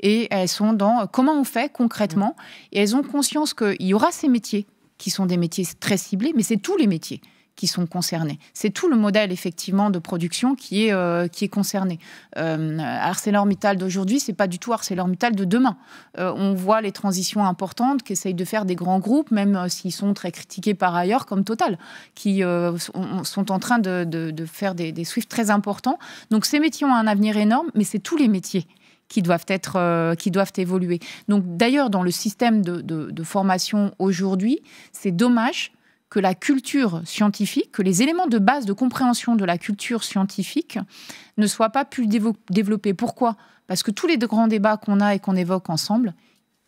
Et elles sont dans euh, comment on fait concrètement. Et elles ont conscience qu'il y aura ces métiers qui sont des métiers très ciblés, mais c'est tous les métiers qui sont concernés. C'est tout le modèle effectivement de production qui est, euh, qui est concerné. Euh, ArcelorMittal d'aujourd'hui, c'est pas du tout ArcelorMittal de demain. Euh, on voit les transitions importantes qu'essayent de faire des grands groupes, même s'ils sont très critiqués par ailleurs, comme Total, qui sont en train de, de, faire des, swifts très importants. Donc ces métiers ont un avenir énorme, mais c'est tous les métiers qui doivent être qui doivent évoluer. Donc d'ailleurs dans le système de, de formation aujourd'hui, c'est dommage que la culture scientifique, que les éléments de base de compréhension de la culture scientifique ne soient pas plus développés. Pourquoi Parce que tous les grands débats qu'on a et qu'on évoque ensemble,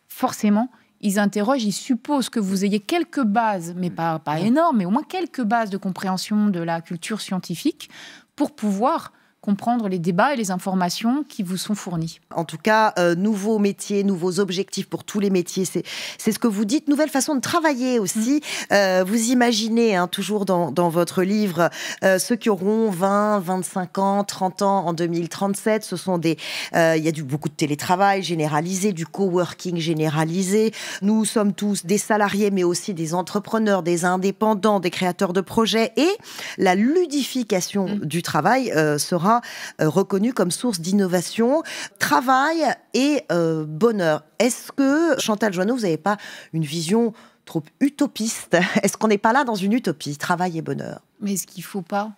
forcément, ils interrogent, ils supposent que vous ayez quelques bases, mais mm. pas, pas mm. énormes, mais au moins quelques bases de compréhension de la culture scientifique pour pouvoir comprendre les débats et les informations qui vous sont fournies. En tout cas, euh, nouveaux métiers, nouveaux objectifs pour tous les métiers, c'est ce que vous dites. Nouvelle façon de travailler aussi. Mm. Euh, vous imaginez, hein, toujours dans, dans, votre livre, euh, ceux qui auront 20, 25 ans, 30 ans en 2037, ce sont des... Il y a du, beaucoup de télétravail généralisé, du coworking généralisé. Nous sommes tous des salariés, mais aussi des entrepreneurs, des indépendants, des créateurs de projets. Et la ludification mm. du travail sera euh, reconnu comme source d'innovation, travail et euh, bonheur. Est-ce que, Chantal Joanneau, vous n'avez pas une vision trop utopiste Est-ce qu'on n'est pas là dans une utopie, travail et bonheur Mais est-ce qu'il ne faut pas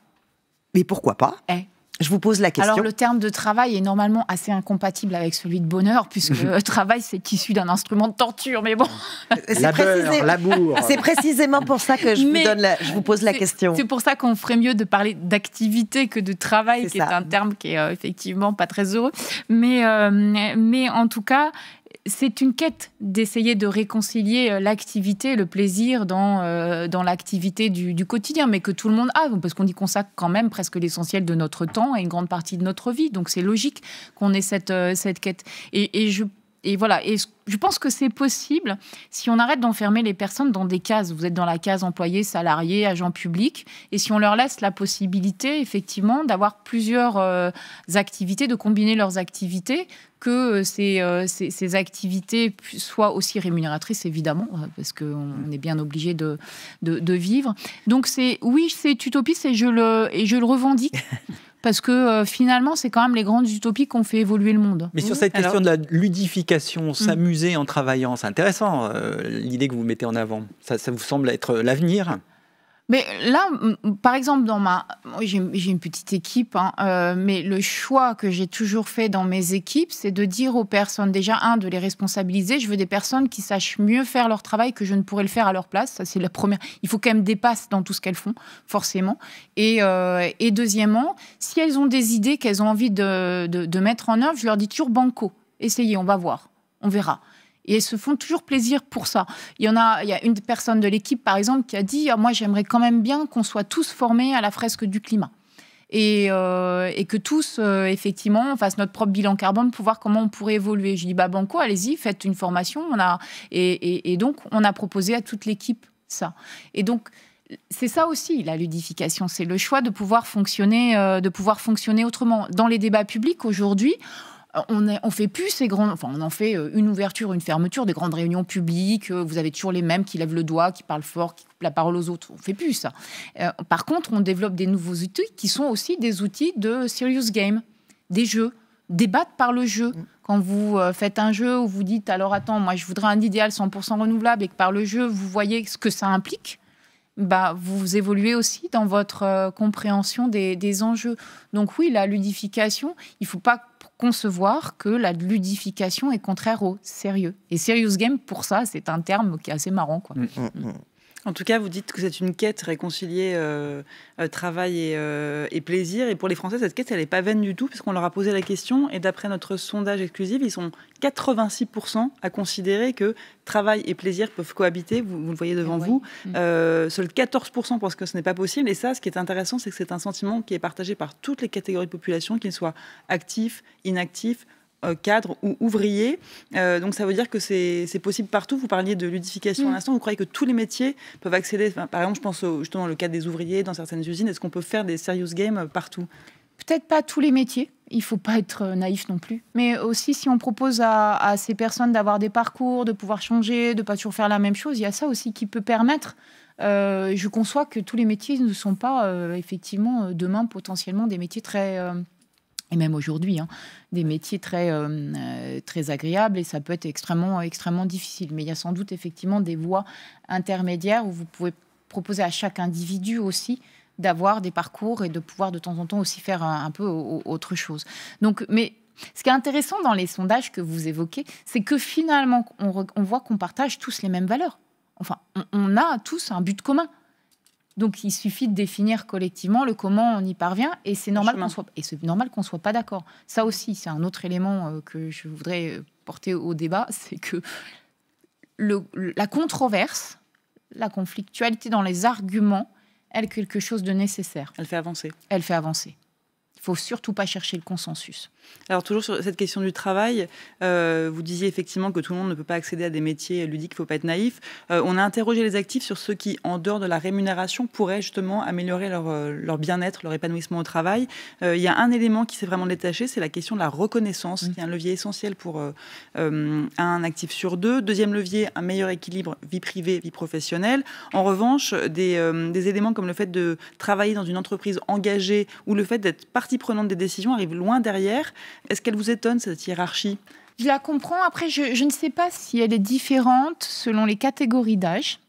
Mais pourquoi pas eh. Je vous pose la question. Alors le terme de travail est normalement assez incompatible avec celui de bonheur, puisque travail c'est issu d'un instrument de torture, mais bon. C'est précisément, pour ça que je, vous, pose la question. C'est pour ça qu'on ferait mieux de parler d'activité que de travail, qui est un terme qui est euh, effectivement pas très heureux. Mais, euh, mais en tout cas, c'est une quête d'essayer de réconcilier euh, l'activité, le plaisir dans, euh, dans l'activité du, quotidien, mais que tout le monde a, parce qu'on y consacre quand même presque l'essentiel de notre temps et une grande partie de notre vie. Donc c'est logique qu'on ait cette, euh, cette quête. et je et voilà. Et je pense que c'est possible si on arrête d'enfermer les personnes dans des cases. Vous êtes dans la case employé, salarié, agent public. Et si on leur laisse la possibilité, effectivement, d'avoir plusieurs euh, activités, de combiner leurs activités, que euh, euh, ces, ces, activités soient aussi rémunératrices, évidemment, parce qu'on est bien obligé de, de, vivre. Donc, c'est oui, c'est utopie, c'est je le, et je le revendique. parce que euh, finalement, c'est quand même les grandes utopies qu'on fait évoluer le monde. Mais sur mhm. cette question de la ludification, mhm. s'amuser en travaillant, c'est intéressant euh, l'idée que vous mettez en avant. ça vous semble être euh, l'avenir mais là, par exemple, dans ma, j'ai une petite équipe, hein, euh, mais le choix que j'ai toujours fait dans mes équipes, c'est de dire aux personnes, déjà un, de les responsabiliser. Je veux des personnes qui sachent mieux faire leur travail que je ne pourrais le faire à leur place. c'est la première. Il faut qu'elles me dépassent dans tout ce qu'elles font, forcément. Euh, et, deuxièmement, si elles ont des idées qu'elles ont envie de, de mettre en œuvre, je leur dis toujours banco. Essayez, on va voir, on verra et se font toujours plaisir pour ça. Il y en a, il y une personne de l'équipe, par exemple, qui a dit ah, Moi, j'aimerais quand même bien qu'on soit tous formés à la fresque du climat. Et, euh, que tous, euh, effectivement, on notre propre bilan carbone pour voir comment on pourrait évoluer. Je dis Bah, Banco, allez-y, faites une formation. On a... Et, donc, on a proposé à toute l'équipe ça. Et donc, c'est ça aussi la ludification, c'est le choix de pouvoir fonctionner, euh, de pouvoir fonctionner autrement. Dans les débats publics aujourd'hui, on, fait plus ces grandes, enfin on en fait euh, une ouverture, une fermeture, des grandes réunions publiques. Euh, vous avez toujours les mêmes qui lèvent le doigt, qui parlent fort, qui coupent la parole aux autres. On fait plus ça. Euh, par contre, on développe des nouveaux outils qui sont aussi des outils de serious game, des jeux, débattre par le jeu. Mm. Quand vous faites un jeu où vous dites alors attends, moi je voudrais un idéal 100% renouvelable et que par le jeu vous voyez ce que ça implique. Bah, vous évoluez aussi dans votre compréhension des, des, enjeux. Donc oui, la ludification, il ne faut pas concevoir que la ludification est contraire au sérieux. Et serious game, pour ça, c'est un terme qui est assez marrant. Quoi. Mm, mm, mm. En tout cas, vous dites que c'est une quête réconciliée euh, euh, travail euh, et, plaisir. Et pour les Français, cette quête, elle n'est pas vaine du tout, puisqu'on leur a posé la question. Et d'après notre sondage exclusif, ils sont 86% à considérer que travail et plaisir peuvent cohabiter. Vous, le voyez devant vous. Mm. seuls 14% pensent que ce n'est pas possible. Et ça, ce qui est intéressant, c'est que c'est un sentiment qui est partagé par toutes les catégories de population, qu'ils soient actifs, inactifs, euh, cadre ou ouvrier, euh, donc ça veut dire que c'est possible partout. Vous parliez de ludification à mm. l'instant. Vous croyez que tous les métiers peuvent accéder Par exemple, je pense justement le cas des ouvriers dans certaines usines. Est-ce qu'on peut faire des serious games euh, partout Peut-être pas tous les métiers. Il faut pas être naïf non plus. Mais aussi, si on propose à, ces personnes d'avoir des parcours, de pouvoir changer, de pas toujours faire la même chose, il y a ça aussi qui peut permettre je conçois que tous les métiers ne sont pas effectivement demain potentiellement des métiers très même aujourd'hui, hein, des métiers très, euh, euh, très agréables et ça peut être extrêmement, extrêmement difficile. Mais il y a sans doute effectivement des voies intermédiaires où vous pouvez proposer à chaque individu aussi d'avoir des parcours et de pouvoir de temps en temps aussi faire un, peu autre chose. Donc, mais ce qui est intéressant dans les sondages que vous évoquez, c'est que finalement, on, voit qu'on partage tous les mêmes valeurs. Enfin, on a tous un but commun. Donc il suffit de définir collectivement le comment on y parvient et c'est normal qu'on soit et c'est normal qu'on soit pas d'accord. Ça aussi, c'est un autre élément euh, que je voudrais euh, porter au débat, c'est que la controverse, la conflictualité dans les arguments, elle est quelque chose de nécessaire. Elle fait avancer. Elle fait avancer faut surtout pas chercher le consensus. Alors toujours sur cette question du travail, euh, vous disiez effectivement que tout le monde ne peut pas accéder à des métiers ludiques, il faut pas être naïf. Euh, on a interrogé les actifs sur ceux qui, en dehors de la rémunération, pourraient justement améliorer leur, euh, bien-être, leur épanouissement au travail. il y a un élément qui s'est vraiment détaché, c'est la question de la reconnaissance, mm. qui est un levier essentiel pour un actif sur deux. Deuxième levier, un meilleur équilibre vie privée, vie professionnelle. En revanche, des, des éléments comme le fait de travailler dans une entreprise engagée ou le fait d'être partie prenant des décisions arrive loin derrière. Est-ce qu'elle vous étonne, cette hiérarchie Je la comprends. Après, je ne sais pas si elle est différente selon les catégories d'âge.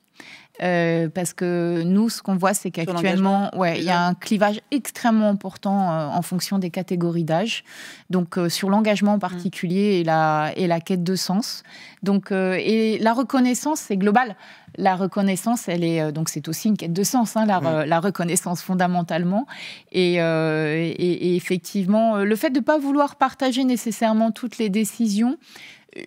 Euh, parce que nous, ce qu'on voit, c'est qu'actuellement, ouais, il y a un clivage extrêmement important euh, en fonction des catégories d'âge. Donc, euh, sur l'engagement en mm. particulier et la, et la quête de sens. Donc, et la reconnaissance, c'est global. La reconnaissance, elle est donc c'est aussi une quête de sens, hein, la, reconnaissance fondamentalement. Et, effectivement, le fait de ne pas vouloir partager nécessairement toutes les décisions,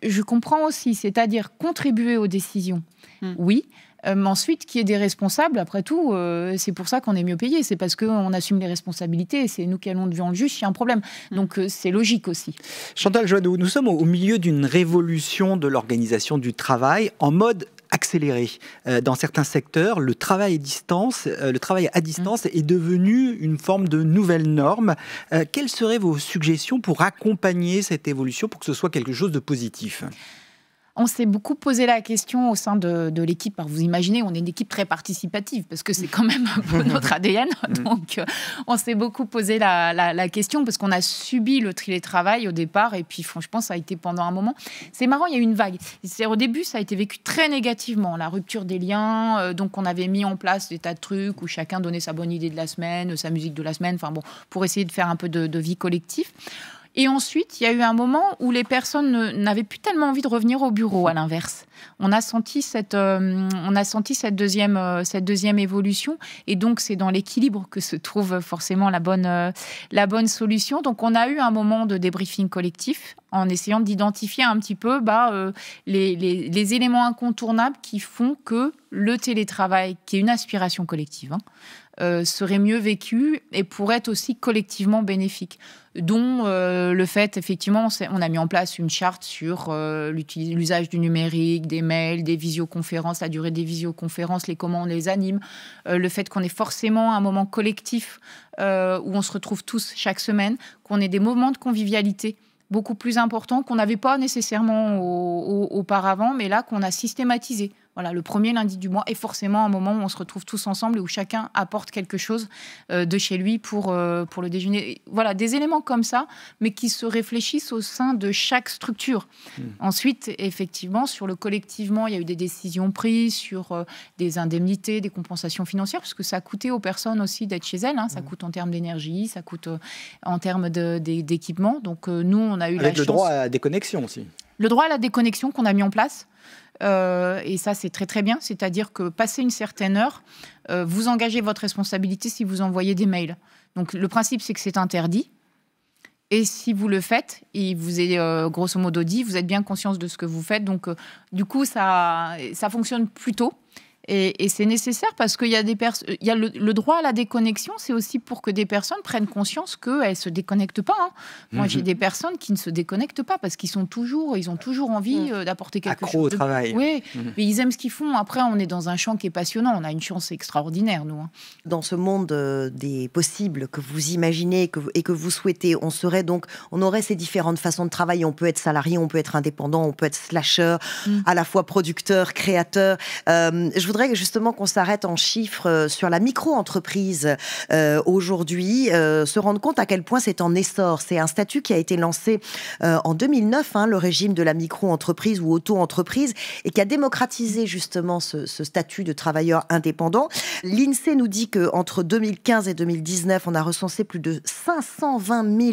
je comprends aussi, c'est-à-dire contribuer aux décisions. Mm. Oui, mais euh, ensuite, qui est des responsables, après tout, euh, c'est pour ça qu'on est mieux payé. C'est parce qu'on assume les responsabilités. C'est nous qui allons devant le juge s'il y a un problème. Mm. Donc, euh, c'est logique aussi. Chantal Joanneau, nous sommes au milieu d'une révolution de l'organisation du travail en mode accéléré. dans certains secteurs, le travail à distance, le travail à distance mm. est devenu une forme de nouvelle norme. quelles seraient vos suggestions pour accompagner cette évolution pour que ce soit quelque chose de positif on s'est beaucoup posé la question au sein de, de l'équipe. Vous imaginez, on est une équipe très participative parce que c'est quand même notre ADN. Donc, euh, on s'est beaucoup posé la, question parce qu'on a subi le travail au départ et puis, franchement, ça a été pendant un moment. C'est marrant, il y a eu une vague. C'est Au début, ça a été vécu très négativement, la rupture des liens. Euh, donc, on avait mis en place des tas de trucs où chacun donnait sa bonne idée de la semaine, euh, sa musique de la semaine, enfin bon, pour essayer de faire un peu de vie collective. Et ensuite, il y a eu un moment où les personnes n'avaient plus tellement envie de revenir au bureau, à l'inverse. On a senti cette, euh, on a senti cette deuxième, euh, cette deuxième évolution. Et donc, c'est dans l'équilibre que se trouve forcément la bonne, euh, la bonne solution. Donc, on a eu un moment de débriefing collectif en essayant d'identifier un petit peu bah, les, éléments incontournables qui font que le télétravail, qui est une aspiration collective, hein, euh, serait mieux vécu et pourrait être aussi collectivement bénéfique. Dont euh, le fait, effectivement, on a mis en place une charte sur euh, l'usage du numérique, des mails, des visioconférences, la durée des visioconférences, les comment on les anime, le fait qu'on ait forcément un moment collectif où on se retrouve tous chaque semaine, qu'on ait des moments de convivialité beaucoup plus importants qu'on n'avait pas nécessairement auparavant, mais là qu'on a systématisé. Voilà, le premier lundi du mois est forcément un moment où on se retrouve tous ensemble et où chacun apporte quelque chose euh, de chez lui pour, euh, pour le déjeuner. voilà, des éléments comme ça, mais qui se réfléchissent au sein de chaque structure. Hmm. Ensuite, effectivement, sur le collectivement, il y a eu des décisions prises sur euh, des indemnités, des compensations financières, parce que ça a coûté aux personnes aussi d'être chez elles. Hein. Ça hmm. coûte en termes d'énergie, ça coûte en termes d'équipement. Donc nous, on a eu Avec le droit à déconnexion aussi. Le droit à la déconnexion qu'on a mis en place. Euh, et ça, c'est très très bien. C'est-à-dire que passer une certaine heure, euh, vous engagez votre responsabilité si vous envoyez des mails. Donc le principe, c'est que c'est interdit. Et si vous le faites, et vous est euh, grosso modo dit, vous êtes bien conscience de ce que vous faites. Donc du coup, ça, ça fonctionne plutôt. Et, c'est nécessaire parce qu'il y a des personnes. Il y a le, droit à la déconnexion, c'est aussi pour que des personnes prennent conscience qu'elles ne se déconnectent pas. Hein. Moi, j'ai mhm. des personnes qui ne se déconnectent pas parce qu'ils sont toujours, ils ont toujours envie mhm. euh, d'apporter quelque chose. au travail. Oui, mhm. mais ils aiment ce qu'ils font. Après, on est dans un champ qui est passionnant. On a une chance extraordinaire, nous. Hein. Dans ce monde euh, des possibles que vous imaginez et que vous souhaitez, on serait donc, on aurait ces différentes façons de travailler. On peut être salarié, on peut être indépendant, on peut être slasher, mm. à la fois producteur, créateur. Euh, je voudrais voudrais justement qu'on s'arrête en chiffres euh, sur la micro-entreprise euh, aujourd'hui, euh, se rendre compte à quel point c'est en essor. C'est un statut qui a été lancé en 2009, hein, le régime de la micro-entreprise ou auto-entreprise, et qui a démocratisé justement ce, statut de travailleur indépendant. L'INSEE nous dit qu'entre 2015 et 2019, on a recensé plus de 520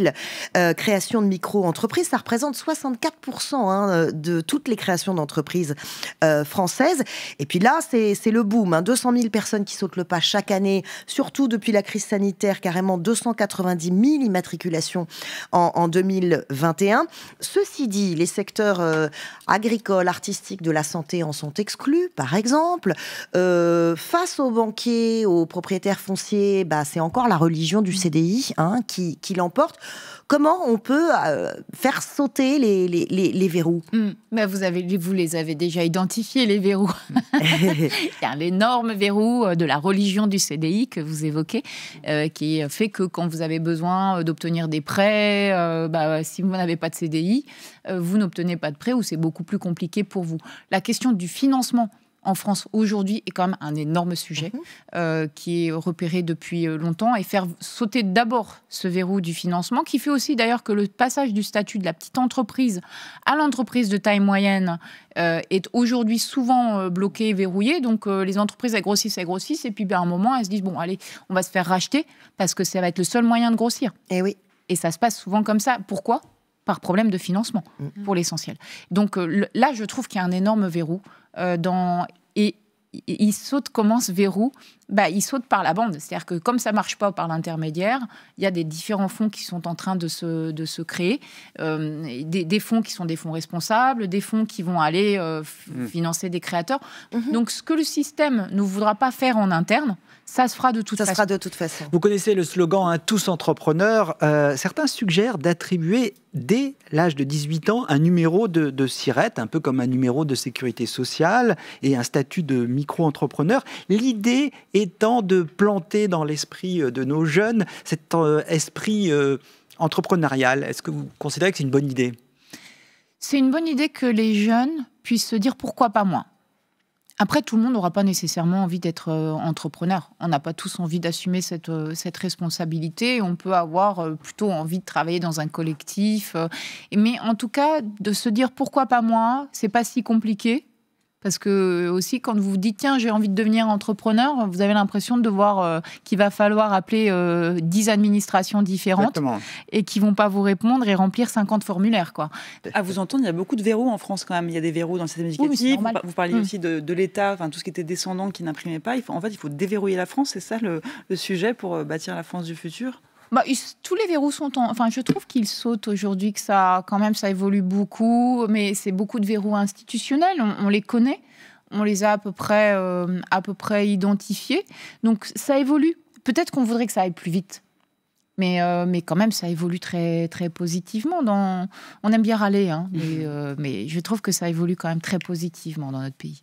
000 créations de micro-entreprises. Ça représente 64% hein, de toutes les créations d'entreprises françaises. Et puis là, c'est c'est le boom. 200 hein. 000 personnes qui sautent le pas chaque année, surtout depuis la crise sanitaire, carrément 290 000 immatriculations en, 2021. Ceci dit, les secteurs agricole, euh, agricoles, artistiques, de la santé en sont exclus, par exemple. Euh, face aux banquiers, aux propriétaires fonciers, bah, c'est encore la religion du CDI hein, qui l'emporte. Comment on peut euh, faire sauter les, verrous hmm. Mais vous, avez, vous les avez déjà identifiés, les verrous. Il l'énorme verrou euh, de la religion du CDI que vous évoquez, euh, qui fait que quand vous avez besoin d'obtenir des prêts, bah, si vous n'avez pas de CDI, vous n'obtenez pas de prêt ou c'est beaucoup plus compliqué pour vous. La question du financement en France aujourd'hui est quand même un énorme sujet mhm. euh, qui est repéré depuis euh, longtemps et faire sauter d'abord ce verrou du financement qui fait aussi d'ailleurs que le passage du statut de la petite entreprise à l'entreprise de taille moyenne euh, est aujourd'hui souvent bloqué et verrouillé. Donc les entreprises, elles grossissent, elles grossissent et puis ben, à un moment, elles se disent, bon, allez, on va se faire racheter parce que ça va être le seul moyen de grossir. Et eh oui. Et ça se passe souvent comme ça. Pourquoi par problème de financement, mm. pour l'essentiel. Donc euh, là, je trouve qu'il y a un énorme verrou euh, Et, il saute comment ce verrou bah, ils sautent par la bande. C'est-à-dire que comme ça marche pas par l'intermédiaire, il y a des différents fonds qui sont en train de se, de se créer. Euh, des, des, fonds qui sont des fonds responsables, des fonds qui vont aller euh, mm. financer des créateurs. Mm-hmm. Donc ce que le système ne voudra pas faire en interne, ça se fera de toute ça façon. sera de toute façon. Vous connaissez le slogan hein, Tous entrepreneurs euh, Certains suggèrent d'attribuer dès l'âge de 18 ans un numéro de, de un peu comme un numéro de sécurité sociale et un statut de micro-entrepreneur. L'idée étant de planter dans l'esprit euh, de nos jeunes cet euh, esprit euh, entrepreneurial. Est-ce que vous considérez que c'est une bonne idée C'est une bonne idée que les jeunes puissent se dire pourquoi pas moi. Après, tout le monde n'aura pas nécessairement envie d'être entrepreneur. On n'a pas tous envie d'assumer cette, responsabilité. On peut avoir plutôt envie de travailler dans un collectif. Mais en tout cas, de se dire pourquoi pas moi, c'est pas si compliqué. Parce que euh, aussi, quand vous vous dites, tiens, j'ai envie de devenir entrepreneur, vous avez l'impression de voir euh, qu'il va falloir appeler 10 euh, administrations différentes et qui vont pas vous répondre et remplir 50 formulaires. Quoi. À ah, vous entendre, il y a beaucoup de verrous en France quand même. Il y a des verrous dans le système éducatif. vous, parliez mmh. aussi de, l'État, enfin, tout ce qui était descendant qui n'imprimait pas. Il faut, en fait, il faut déverrouiller la France. C'est ça le sujet pour bâtir la France du futur bah, tous les verrous sont en... Enfin, je trouve qu'ils sautent aujourd'hui, que ça, quand même, ça évolue beaucoup, mais c'est beaucoup de verrous institutionnels, on, les connaît, on les a à peu près, euh, à peu près identifiés, donc ça évolue. Peut-être qu'on voudrait que ça aille plus vite. Mais, euh, mais quand même, ça évolue très, très positivement. Dans... On aime bien râler, hein, mais, euh, mais je trouve que ça évolue quand même très positivement dans notre pays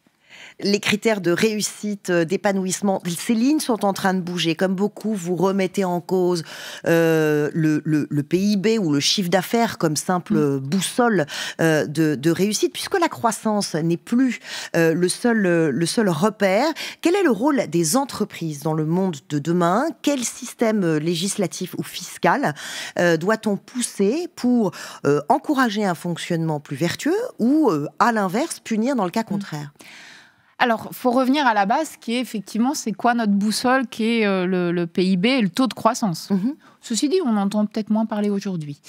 les critères de réussite, euh, d'épanouissement, ces lignes sont en train de bouger. Comme beaucoup, vous remettez en cause euh, le, PIB ou le chiffre d'affaires comme simple mm. boussole euh, de, réussite, puisque la croissance n'est plus le, seul, le seul repère. Quel est le rôle des entreprises dans le monde de demain Quel système législatif ou fiscal doit-on pousser pour encourager un fonctionnement plus vertueux ou, à l'inverse, punir dans le cas mm. contraire alors, faut revenir à la base, qui est effectivement, c'est quoi notre boussole, qui est euh, le, PIB et le taux de croissance. Mhm. Ceci dit, on entend peut-être moins parler aujourd'hui.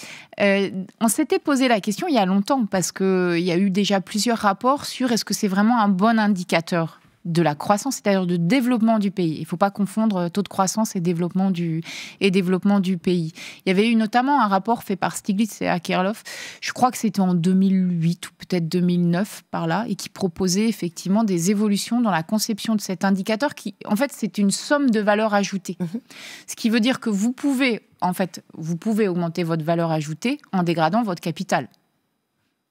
Euh, on s'était posé la question il y a longtemps parce qu'il euh, y a eu déjà plusieurs rapports sur est-ce que c'est vraiment un bon indicateur de la croissance, c'est-à-dire de développement du pays. Il ne faut pas confondre euh, taux de croissance et développement du, et développement du pays. Il y avait eu notamment un rapport fait par Stiglitz et Akerlof, je crois que c'était en 2008 ou peut-être 2009 par là, et qui proposait effectivement des évolutions dans la conception de cet indicateur qui, en fait, c'est une somme de valeur ajoutée. Mhm. Ce qui veut dire que vous pouvez, en fait, vous pouvez augmenter votre valeur ajoutée en dégradant votre capital.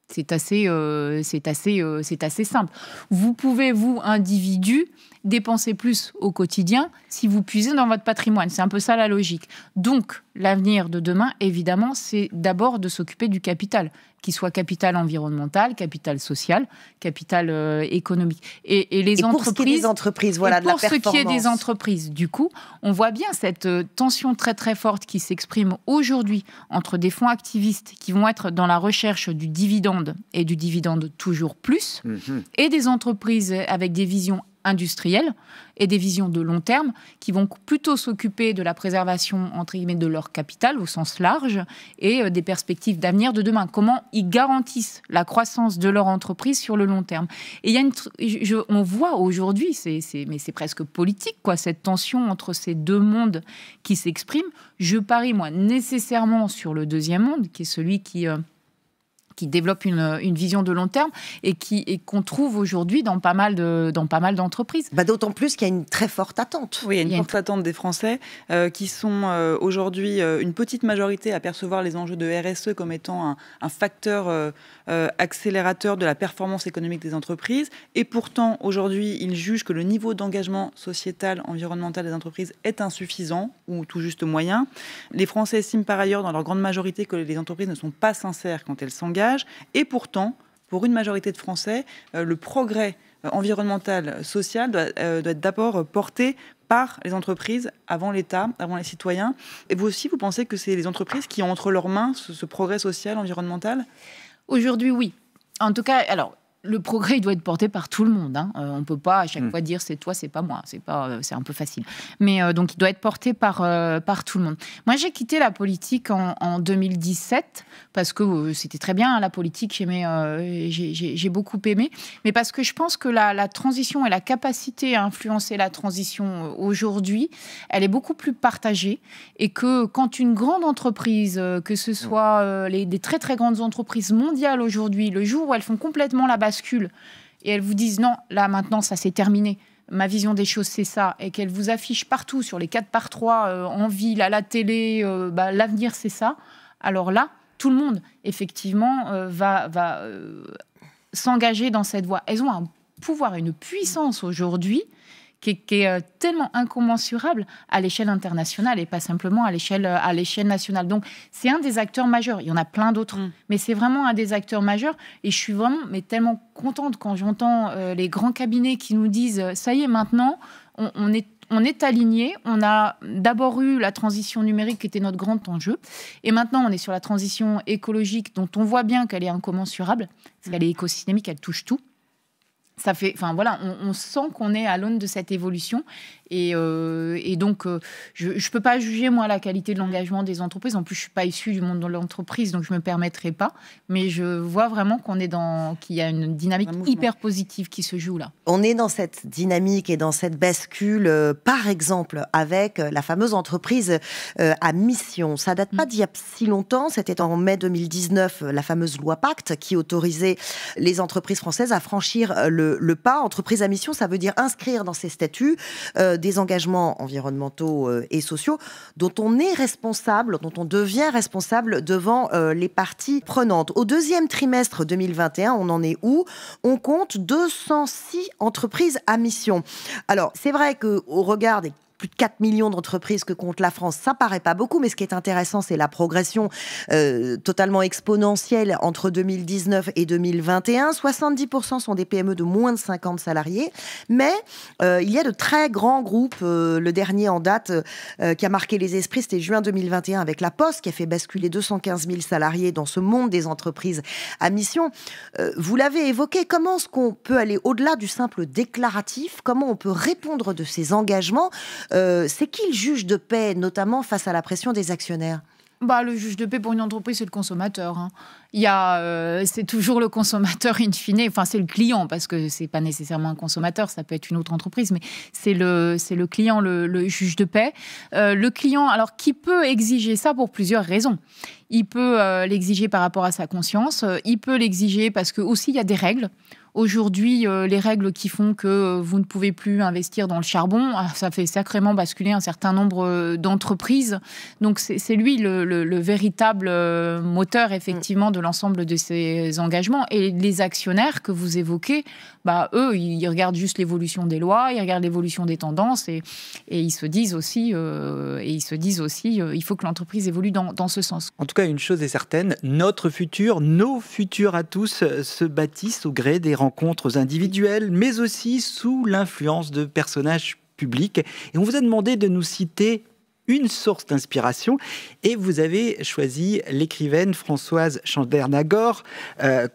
C'est assez, euh, assez, euh, c'est assez simple. Vous pouvez, vous, individu, dépenser plus au quotidien si vous puisez dans votre patrimoine. C'est un peu ça la logique. Donc, l'avenir de demain, évidemment, c'est d'abord de s'occuper du capital qui soit capital environnemental, capital social, capital euh, économique. Et, les entreprises. ce qui est des entreprises, voilà, de la Pour ce qui est des entreprises, du coup, on voit bien cette euh, tension très très forte qui s'exprime aujourd'hui entre des fonds activistes qui vont être dans la recherche du dividende et du dividende toujours plus, mhm. et des entreprises avec des visions industriels et des visions de long terme qui vont plutôt s'occuper de la préservation entre guillemets de leur capital au sens large et euh, des perspectives d'avenir de demain. Comment ils garantissent la croissance de leur entreprise sur le long terme. Et il y a une, on voit aujourd'hui, c'est, mais c'est presque politique quoi, cette tension entre ces deux mondes qui s'expriment. Je parie moi nécessairement sur le deuxième monde qui est celui qui euh, qui développe une, vision de long terme et qui et qu'on trouve aujourd'hui dans pas mal de dans pas mal d'entreprises. Bah, d'autant plus qu'il y a une très forte attente. Oui, il y a une forte attente des Français euh, qui sont euh, aujourd'hui euh, une petite majorité à percevoir les enjeux de RSE comme étant un, un facteur accélérateur de la performance économique des entreprises et pourtant aujourd'hui ils jugent que le niveau d'engagement sociétal environnemental des entreprises est insuffisant ou tout juste moyen. Les Français estiment par ailleurs dans leur grande majorité que les entreprises ne sont pas sincères quand elles s'engagent et pourtant, pour une majorité de Français, euh, le progrès euh, environnemental, social doit, euh, être d'abord porté par les entreprises, avant l'État, avant les citoyens. Et vous aussi, vous pensez que c'est les entreprises qui ont entre leurs mains ce, ce progrès social, environnemental Aujourd'hui, oui. En tout cas, alors, le progrès, il doit être porté par tout le monde. Hein. Euh, on ne peut pas à chaque hmm. fois dire c'est toi, c'est pas moi. C'est pas, euh, un peu facile. Mais euh, donc, il doit être porté par, par tout le monde. Moi, j'ai quitté la politique en, 2017 parce que c'était très bien hein, la politique. J'aimais, j'ai, beaucoup aimé, mais parce que je pense que la, transition et la capacité à influencer la transition aujourd'hui, elle est beaucoup plus partagée et que quand une grande entreprise, que ce hmm. soit des très très grandes entreprises mondiales aujourd'hui, le jour où elles font complètement la base et elles vous disent non, là maintenant ça c'est terminé, ma vision des choses c'est ça, et qu'elles vous affichent partout sur les 4 par 3, euh, en ville, à la télé, euh, bah, l'avenir c'est ça, alors là, tout le monde effectivement euh, va, va s'engager dans cette voie. Elles ont un pouvoir, une puissance aujourd'hui qui est, euh, tellement incommensurable à l'échelle internationale et pas simplement à l'échelle euh, à l'échelle nationale. Donc c'est un des acteurs majeurs. Il y en a plein d'autres, mm. mais c'est vraiment un des acteurs majeurs. Et je suis vraiment mais tellement contente quand j'entends euh, les grands cabinets qui nous disent ça y est maintenant on, est on est aligné. On a d'abord eu la transition numérique qui était notre grand enjeu. Et maintenant, on est sur la transition écologique dont on voit bien qu'elle est incommensurable, parce qu'elle mm. est écosystémique, elle touche tout ça fait, enfin voilà, on, on sent qu'on est à l'aune de cette évolution euh, et, donc, euh, je ne peux pas juger, moi, la qualité de l'engagement des entreprises. En plus, je ne suis pas issue du monde de l'entreprise, donc je ne me permettrai pas. Mais je vois vraiment qu'on est dans, qu'il y a une dynamique hyper positive qui se joue là. On est dans cette dynamique et dans cette bascule, euh, par exemple, avec la fameuse entreprise à mission. Ça date pas mm. d'il y a si longtemps. C'était en mai 2019, la fameuse loi Pacte qui autorisait les entreprises françaises à franchir le, pas. Entreprise à mission, ça veut dire inscrire dans ses statuts. Euh, des engagements environnementaux euh, et sociaux dont on est responsable, dont on devient responsable devant euh, les parties prenantes. Au deuxième trimestre 2021, on en est où On compte 206 entreprises à mission. Alors, c'est vrai qu'au regard des plus de 4 millions d'entreprises que compte la France, ça paraît pas beaucoup, mais ce qui est intéressant, c'est la progression euh, totalement exponentielle entre 2019 et 2021. 70% sont des PME de moins de 50 salariés, mais euh, il y a de très grands groupes. Euh, le dernier en date qui a marqué les esprits, c'était juin 2021 avec La Poste, qui a fait basculer 215 000 salariés dans ce monde des entreprises à mission. vous l'avez évoqué, comment est-ce qu'on peut aller au-delà du simple déclaratif Comment on peut répondre de ces engagements euh, c'est qui le juge de paix, notamment face à la pression des actionnaires bah, le juge de paix pour une entreprise, c'est le consommateur. Hein. Euh, c'est toujours le consommateur in fine. Enfin, c'est le client parce que ce n'est pas nécessairement un consommateur, ça peut être une autre entreprise, mais c'est le, le client, le, juge de paix. Euh, le client, alors qui peut exiger ça pour plusieurs raisons. Il peut l'exiger par rapport à sa conscience. il peut l'exiger parce que aussi il y a des règles. Aujourd'hui, euh, les règles qui font que euh, vous ne pouvez plus investir dans le charbon, ah, ça fait sacrément basculer un certain nombre euh, d'entreprises. Donc c'est lui le, véritable moteur, mm. effectivement, de l'ensemble de ces engagements. Et les actionnaires que vous évoquez, bah, eux, ils regardent juste l'évolution des lois, ils regardent l'évolution des tendances et, et, ils se disent aussi, et ils se disent aussi il faut que l'entreprise évolue dans, dans ce sens. En tout cas, une chose est certaine, notre futur, nos futurs à tous se bâtissent au gré des rencontres individuelles, mais aussi sous l'influence de personnages publics. Et on vous a demandé de nous citer une source d'inspiration et vous avez choisi l'écrivaine Françoise Chandernagor. Euh,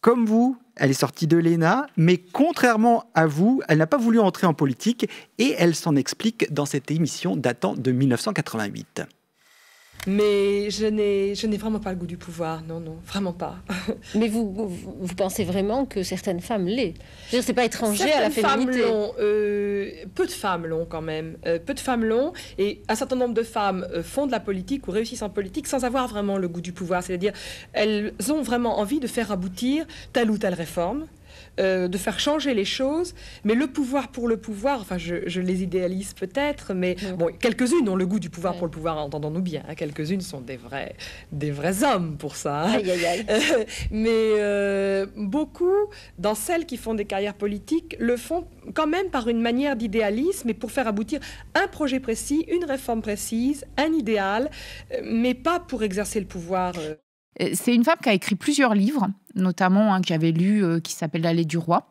comme vous, elle est sortie de l'ENA, mais contrairement à vous, elle n'a pas voulu entrer en politique et elle s'en explique dans cette émission datant de 1988. Mais je n'ai, vraiment pas le goût du pouvoir, non, non, vraiment pas. Mais vous, pensez vraiment que certaines femmes l'aient Je c'est pas étranger à la féminité. Euh, peu de femmes l'ont quand même, euh, peu de femmes l'ont, et un certain nombre de femmes euh, font de la politique ou réussissent en politique sans avoir vraiment le goût du pouvoir. C'est-à-dire, elles ont vraiment envie de faire aboutir telle ou telle réforme, euh, de faire changer les choses, mais le pouvoir pour le pouvoir, enfin je, les idéalise peut-être, mais bon, quelques-unes ont le goût du pouvoir pour le pouvoir, entendons-nous bien, hein. quelques-unes sont des vrais, des vrais hommes pour ça, hein. mais euh, beaucoup, dans celles qui font des carrières politiques, le font quand même par une manière d'idéalisme et pour faire aboutir un projet précis, une réforme précise, un idéal, euh, mais pas pour exercer le pouvoir. Euh, c'est une femme qui a écrit plusieurs livres, notamment un que j'avais lu euh, qui s'appelle L'Allée du Roi.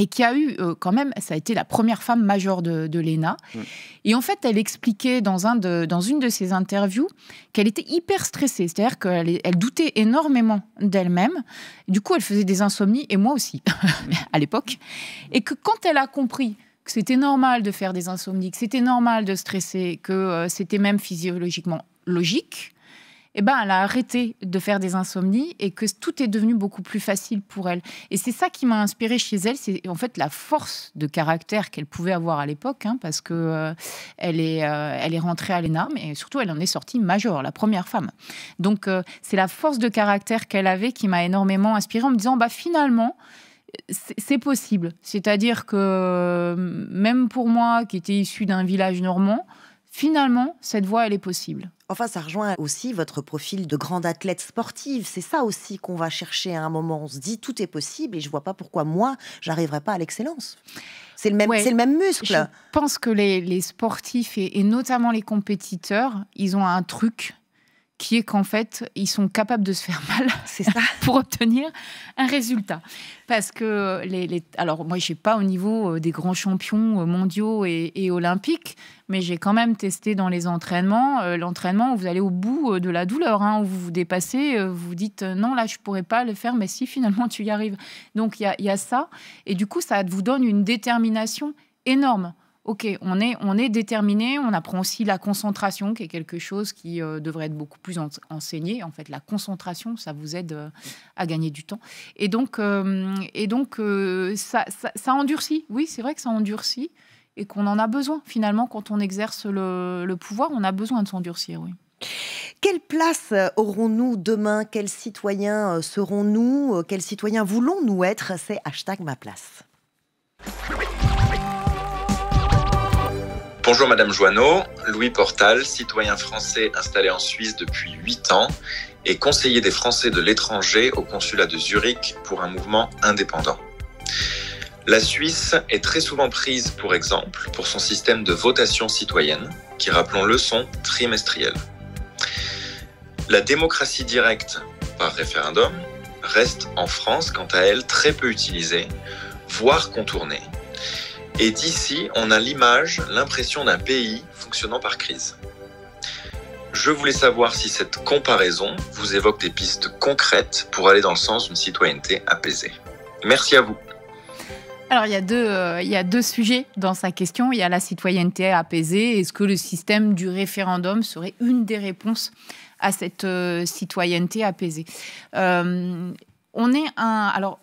Et qui a eu euh, quand même, ça a été la première femme majeure de, l'ENA. Mm. Et en fait, elle expliquait dans, dans une de ses interviews qu'elle était hyper stressée, c'est-à-dire qu'elle doutait énormément d'elle-même. Du coup, elle faisait des insomnies, et moi aussi, à l'époque. Et que quand elle a compris que c'était normal de faire des insomnies, que c'était normal de stresser, que c'était même physiologiquement logique, eh ben, elle a arrêté de faire des insomnies et que tout est devenu beaucoup plus facile pour elle. Et c'est ça qui m'a inspiré chez elle, c'est en fait la force de caractère qu'elle pouvait avoir à l'époque, hein, parce que euh, euh, elle, est, rentrée à l'ENA, mais surtout elle en est sortie majeure, la première femme. Donc euh, c'est la force de caractère qu'elle avait qui m'a énormément inspirée en me disant, bah finalement, c'est possible. C'est-à-dire que même pour moi, qui était issu d'un village normand, finalement, cette voie, elle est possible. Enfin, ça rejoint aussi votre profil de grande athlète sportive. C'est ça aussi qu'on va chercher à un moment. On se dit tout est possible et je vois pas pourquoi moi j'arriverai pas à l'excellence. C'est le même, muscle. Je pense que les, sportifs et, notamment les compétiteurs, ils ont un truc qui est qu'en fait, ils sont capables de se faire mal c'est ça. pour obtenir un résultat. Parce que, les, alors moi, je pas au niveau euh, des grands champions euh, mondiaux et, olympiques, mais j'ai quand même testé dans les entraînements, euh, l'entraînement où vous allez au bout de la douleur, hein, où vous vous dépassez, vous vous dites non, là, je ne pourrais pas le faire, mais si, finalement, tu y arrives. Donc, il y y a ça. Et du coup, ça vous donne une détermination énorme ok, on est, on est déterminé, on apprend aussi la concentration, qui est quelque chose qui euh, devrait être beaucoup plus enseigné. En fait, la concentration, ça vous aide euh, à gagner du temps. Et donc, euh, et donc ça, endurcit. Oui, c'est vrai que ça endurcit et qu'on en a besoin. Finalement, quand on exerce le, le pouvoir, on a besoin de s'endurcir, oui. Quelle place aurons-nous demain Quels citoyens serons-nous Quels citoyens voulons-nous être C'est hashtag ma place. Bonjour Madame Joanneau, Louis Portal, citoyen français installé en Suisse depuis 8 ans et conseiller des Français de l'étranger au consulat de Zurich pour un mouvement indépendant. La Suisse est très souvent prise pour exemple pour son système de votation citoyenne, qui rappelons-le son trimestriel. La démocratie directe par référendum reste en France quant à elle très peu utilisée, voire contournée, et d'ici, on a l'image, l'impression d'un pays fonctionnant par crise. Je voulais savoir si cette comparaison vous évoque des pistes concrètes pour aller dans le sens d'une citoyenneté apaisée. Merci à vous. Alors, il y, a deux, euh, il y a deux sujets dans sa question. Il y a la citoyenneté apaisée. Est-ce que le système du référendum serait une des réponses à cette euh, citoyenneté apaisée euh, On est un. Alors,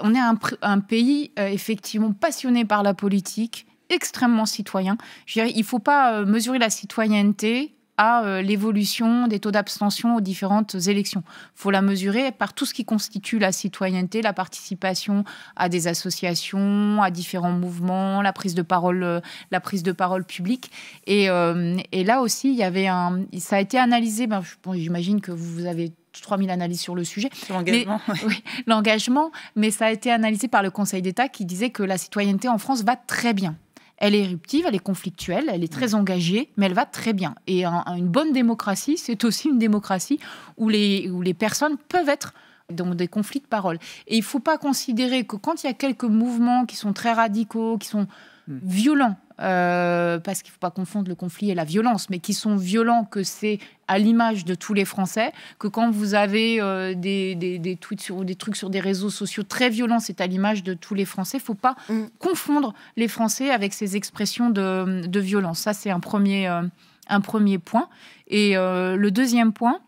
on est un, pays euh, effectivement passionné par la politique, extrêmement citoyen. Je dirais, il ne faut pas euh, mesurer la citoyenneté à euh, l'évolution des taux d'abstention aux différentes élections. Il faut la mesurer par tout ce qui constitue la citoyenneté, la participation à des associations, à différents mouvements, la prise de parole, la prise de parole publique. Et, là aussi, il y avait un, ça a été analysé. Ben, j'imagine que vous avez 3000 analyses sur le sujet. L'engagement. Oui, l'engagement, mais ça a été analysé par le Conseil d'État qui disait que la citoyenneté en France va très bien. Elle est éruptive, elle est conflictuelle, elle est très mm. engagée, mais elle va très bien. Et une bonne démocratie, c'est aussi une démocratie où les, où les personnes peuvent être dans des conflits de parole. Et il ne faut pas considérer que quand il y a quelques mouvements qui sont très radicaux, qui sont mm. violents, euh, parce qu'il ne faut pas confondre le conflit et la violence, mais qui sont violents, que c'est à l'image de tous les Français, que quand vous avez euh, des, tweets ou des trucs sur des réseaux sociaux très violents, c'est à l'image de tous les Français. Il ne faut pas mm. confondre les Français avec ces expressions de, violence. Ça, c'est un premier, euh, un premier point. Et le deuxième point,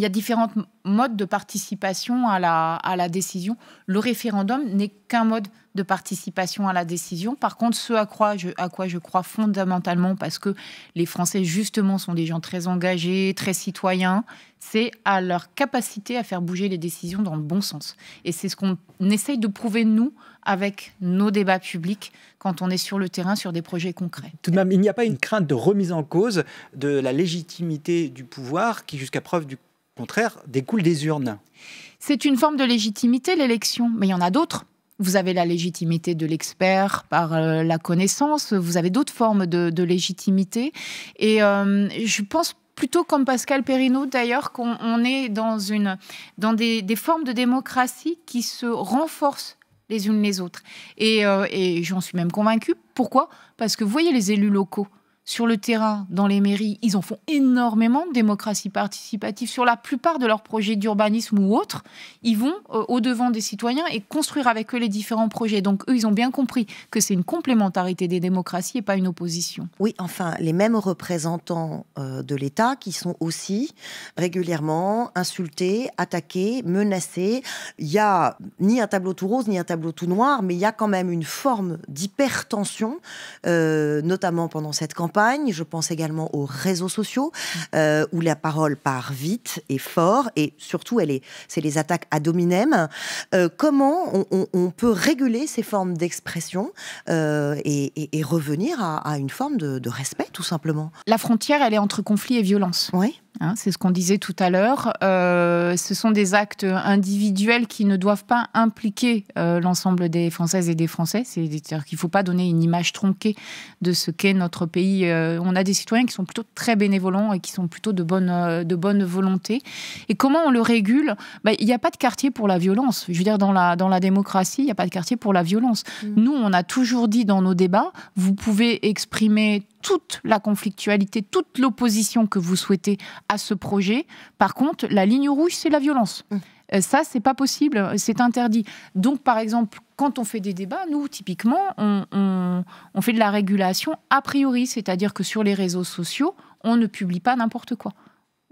il y a différents modes de participation à la, à la décision. Le référendum n'est qu'un mode de participation à la décision. Par contre, ce à quoi, je, à quoi je crois fondamentalement, parce que les Français, justement, sont des gens très engagés, très citoyens, c'est à leur capacité à faire bouger les décisions dans le bon sens. Et c'est ce qu'on essaye de prouver, nous, avec nos débats publics, quand on est sur le terrain, sur des projets concrets. Tout de même, il n'y a pas une crainte de remise en cause de la légitimité du pouvoir, qui, jusqu'à preuve du contraire découle des urnes. C'est une forme de légitimité, l'élection, mais il y en a d'autres. Vous avez la légitimité de l'expert par euh, la connaissance, vous avez d'autres formes de, légitimité. Et euh, je pense plutôt comme Pascal Perrineau d'ailleurs, qu'on est dans, une, dans des, formes de démocratie qui se renforcent les unes les autres. Et, euh, et j'en suis même convaincue. Pourquoi Parce que vous voyez les élus locaux sur le terrain, dans les mairies, ils en font énormément de démocratie participative. Sur la plupart de leurs projets d'urbanisme ou autres, ils vont euh, au-devant des citoyens et construire avec eux les différents projets. Donc eux, ils ont bien compris que c'est une complémentarité des démocraties et pas une opposition. Oui, enfin, les mêmes représentants euh, de l'État qui sont aussi régulièrement insultés, attaqués, menacés. Il n'y a ni un tableau tout rose, ni un tableau tout noir, mais il y a quand même une forme d'hypertension, euh, notamment pendant cette campagne je pense également aux réseaux sociaux, euh, où la parole part vite et fort, et surtout, elle est, c'est les attaques à dominem euh, comment on, peut réguler ces formes d'expression euh, et, revenir à, une forme de, respect, tout simplement La frontière, elle est entre conflit et violence. Oui. Hein, c'est ce qu'on disait tout à l'heure. ce sont des actes individuels qui ne doivent pas impliquer l'ensemble des Françaises et des Français. C'est-à-dire qu'il ne faut pas donner une image tronquée de ce qu'est notre pays euh, on a des citoyens qui sont plutôt très bénévolents et qui sont plutôt de bonne, euh, de bonne volonté. Et comment on le régule bah, Il n'y a pas de quartier pour la violence. Je veux dire, dans la, dans la démocratie, il n'y a pas de quartier pour la violence. Mm. Nous, on a toujours dit dans nos débats, vous pouvez exprimer toute la conflictualité, toute l'opposition que vous souhaitez à ce projet. Par contre, la ligne rouge, c'est la violence. Mm. Euh, ça, c'est pas possible, euh, c'est interdit. Donc, par exemple, quand on fait des débats, nous, typiquement, on, fait de la régulation a priori, c'est-à-dire que sur les réseaux sociaux, on ne publie pas n'importe quoi.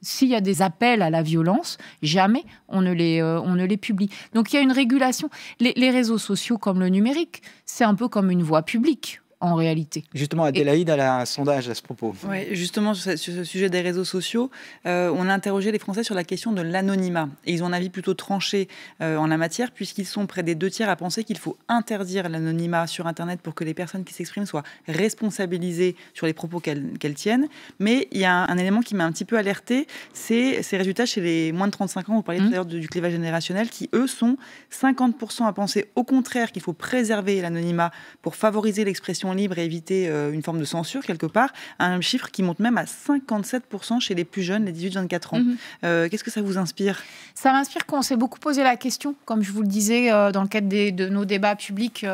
S'il y a des appels à la violence, jamais on ne les, euh, on ne les publie. Donc il y a une régulation. les réseaux sociaux comme le numérique, c'est un peu comme une voie publique en réalité. Justement, Adélaïde a un sondage à ce propos. Oui, justement, sur ce, sujet des réseaux sociaux, euh, on a interrogé les Français sur la question de l'anonymat. Et ils ont un avis plutôt tranché euh, en la matière, puisqu'ils sont près des deux tiers à penser qu'il faut interdire l'anonymat sur Internet pour que les personnes qui s'expriment soient responsabilisées sur les propos qu'elles tiennent. Mais il y a un, élément qui m'a un petit peu alerté, c'est ces résultats chez les moins de 35 ans. Vous parliez tout à mmh. l'heure du clivage générationnel, qui eux sont 50% à penser au contraire qu'il faut préserver l'anonymat pour favoriser l'expression libre et éviter euh, une forme de censure quelque part, un chiffre qui monte même à 57% chez les plus jeunes, les 18-24 ans. Mhm. Euh, qu'est-ce que ça vous inspire Ça m'inspire qu'on s'est beaucoup posé la question, comme je vous le disais euh, dans le cadre des, de nos débats publics,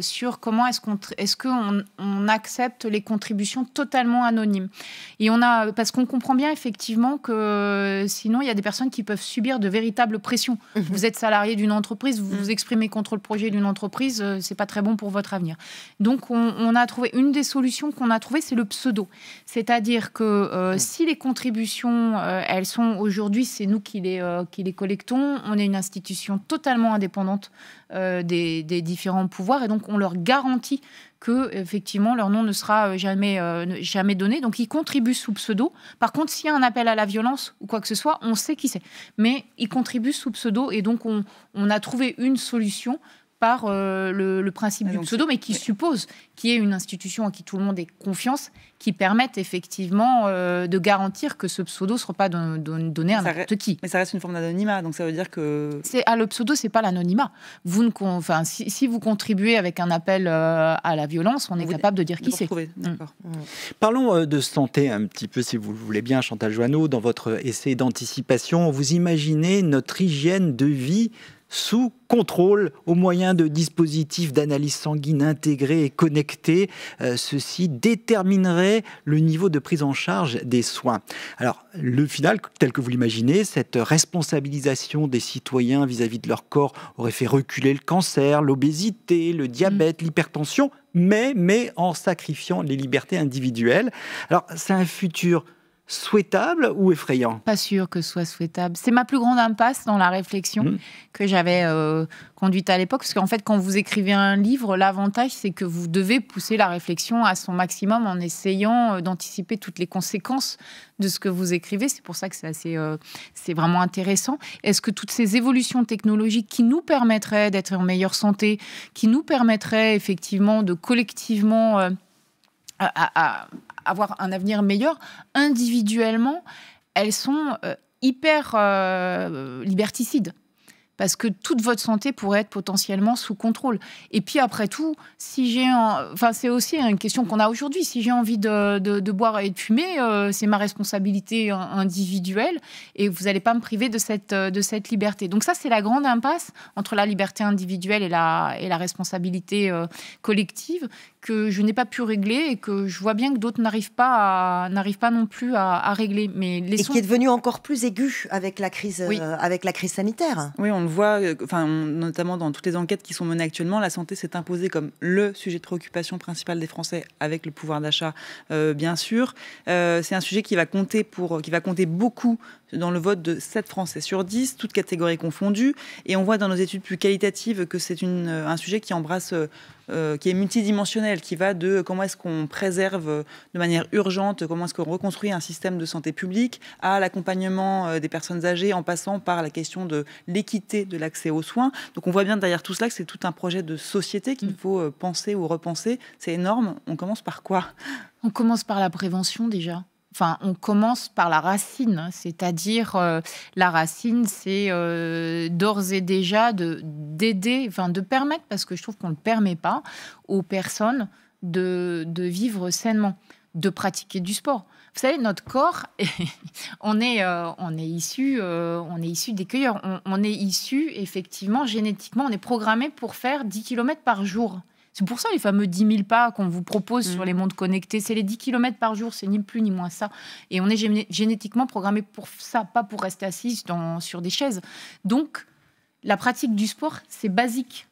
sur comment est-ce qu'on est on accepte les contributions totalement anonymes. Et on a, parce qu'on comprend bien effectivement que sinon, il y a des personnes qui peuvent subir de véritables pressions. Mhm. Vous êtes salarié d'une entreprise, vous mhm. vous exprimez contre le projet d'une entreprise, c'est pas très bon pour votre avenir. Donc on on, a trouvé une des solutions qu'on a trouvées, c'est le pseudo. C'est-à-dire que euh, si les contributions, euh, elles sont aujourd'hui, c'est nous qui les, euh, qui les collectons. On est une institution totalement indépendante des, différents pouvoirs et donc on leur garantit que effectivement leur nom ne sera jamais jamais donné. Donc ils contribuent sous pseudo. Par contre, s'il y a un appel à la violence ou quoi que ce soit, on sait qui c'est. Mais ils contribuent sous pseudo et donc on, on a trouvé une solution par euh, le, principe ah, du pseudo, mais qui suppose qu'il y ait une institution à qui tout le monde ait confiance, qui permette effectivement euh, de garantir que ce pseudo ne sera pas donné à n'importe qui. Mais ça reste une forme d'anonymat, donc ça veut dire que... Ah, le pseudo, c'est pas l'anonymat. Vous ne, enfin, si, vous contribuez avec un appel euh, à la violence, on est capable de dire qui c'est. Mm. Mm. Parlons de santé un petit peu, si vous voulez bien, Chantal Joanneau. Dans votre essai d'anticipation, vous imaginez notre hygiène de vie sous contrôle au moyen de dispositifs d'analyse sanguine intégrés et connectés. Euh, ceci déterminerait le niveau de prise en charge des soins. Alors, le final, tel que vous l'imaginez, cette responsabilisation des citoyens vis-à-vis de leur corps aurait fait reculer le cancer, l'obésité, le diabète, mmh. l'hypertension, mais, mais en sacrifiant les libertés individuelles. Alors, c'est un futur souhaitable ou effrayant Pas sûr que ce soit souhaitable. C'est ma plus grande impasse dans la réflexion mmh. que j'avais euh, conduite à l'époque, parce qu'en fait, quand vous écrivez un livre, l'avantage, c'est que vous devez pousser la réflexion à son maximum en essayant euh, d'anticiper toutes les conséquences de ce que vous écrivez. C'est pour ça que euh, c'est vraiment intéressant. Est-ce que toutes ces évolutions technologiques qui nous permettraient d'être en meilleure santé, qui nous permettraient effectivement de collectivement avoir un avenir meilleur, individuellement, elles sont euh, hyper euh, liberticides parce que toute votre santé pourrait être potentiellement sous contrôle. Et puis après tout, si j'ai, enfin c'est aussi une question qu'on a aujourd'hui. Si j'ai envie de, boire et de fumer, euh, c'est ma responsabilité individuelle et vous n'allez pas me priver de cette euh, de cette liberté. Donc ça c'est la grande impasse entre la liberté individuelle et la et la responsabilité euh, collective que je n'ai pas pu régler et que je vois bien que d'autres n'arrivent pas n'arrivent pas non plus à, régler. Mais et qui est devenu encore plus aigu avec la crise avec la crise sanitaire. Oui, on le voit, euh, enfin, notamment dans toutes les enquêtes qui sont menées actuellement, la santé s'est imposée comme le sujet de préoccupation principale des Français, avec le pouvoir d'achat, euh, bien sûr. Euh, c'est un sujet qui va compter pour, qui va compter beaucoup dans le vote de 7 Français sur 10, toutes catégories confondues. Et on voit dans nos études plus qualitatives que c'est un sujet qui embrasse euh, qui est multidimensionnel, qui va de comment est-ce qu'on préserve euh, de manière urgente, comment est-ce qu'on reconstruit un système de santé publique, à l'accompagnement euh, des personnes âgées, en passant par la question de l'équité de l'accès aux soins. Donc on voit bien derrière tout cela que c'est tout un projet de société qu'il mm. faut penser ou repenser. C'est énorme. On commence par quoi On commence par la prévention déjà on commence par la racine, hein. c'est-à-dire euh, la racine, c'est euh, d'ores et déjà de d'aider, de permettre, parce que je trouve qu'on ne permet pas aux personnes de, vivre sainement, de pratiquer du sport vous savez, notre corps, on est, euh, on est issu, des cueilleurs. On, on, est issu, effectivement, génétiquement, on est programmé pour faire 10 km par jour. C'est pour ça les fameux 10 000 pas qu'on vous propose sur mm. les mondes connectés. C'est les 10 km par jour, c'est ni plus ni moins ça. Et on est génétiquement programmé pour ça, pas pour rester assis sur des chaises. Donc, la pratique du sport, c'est basique.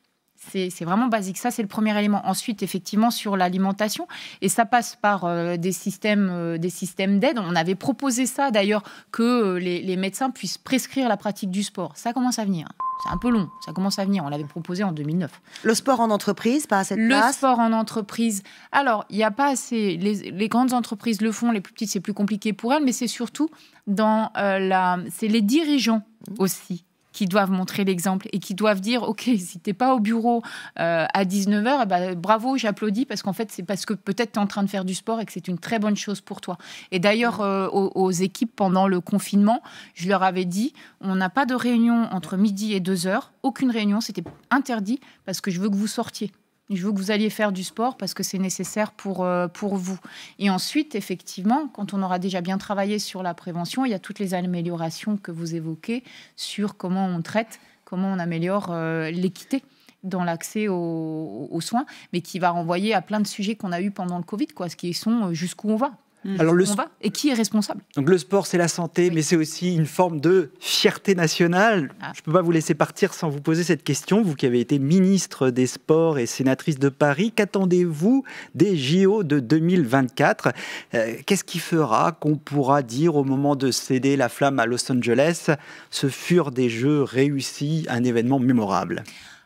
C'est vraiment basique. Ça, c'est le premier élément. Ensuite, effectivement, sur l'alimentation, et ça passe par euh, des systèmes euh, des systèmes d'aide. On avait proposé ça, d'ailleurs, que euh, les, médecins puissent prescrire la pratique du sport. Ça commence à venir. C'est un peu long. Ça commence à venir. On l'avait proposé en 2009. Le sport en entreprise, pas assez de Le sport en entreprise. Alors, il n'y a pas assez. Les, les, grandes entreprises le font. Les plus petites, c'est plus compliqué pour elles. Mais c'est surtout dans la. C'est les dirigeants mmh. aussi qui doivent montrer l'exemple et qui doivent dire ok si t'es pas au bureau euh, à 19h eh ben, bravo j'applaudis parce qu'en fait c'est parce que peut-être tu es en train de faire du sport et que c'est une très bonne chose pour toi et d'ailleurs euh, aux, aux, équipes pendant le confinement je leur avais dit on n'a pas de réunion entre midi et 2h aucune réunion c'était interdit parce que je veux que vous sortiez je veux que vous alliez faire du sport parce que c'est nécessaire pour, euh, pour vous. Et ensuite, effectivement, quand on aura déjà bien travaillé sur la prévention, il y a toutes les améliorations que vous évoquez sur comment on traite, comment on améliore euh, l'équité dans l'accès aux, soins, mais qui va renvoyer à plein de sujets qu'on a eu pendant le Covid, quoi, ce qui sont euh, jusqu'où on va, Mmh. Alors le... Et qui est responsable Donc le sport, c'est la santé, mais c'est aussi une forme de fierté nationale. Ah. Je ne peux pas vous laisser partir sans vous poser cette question. Vous qui avez été ministre des Sports et sénatrice de Paris, qu'attendez-vous des JO de 2024 euh, Qu'est-ce qui fera qu'on pourra dire au moment de céder la flamme à Los Angeles, ce furent des Jeux réussis, un événement mémorable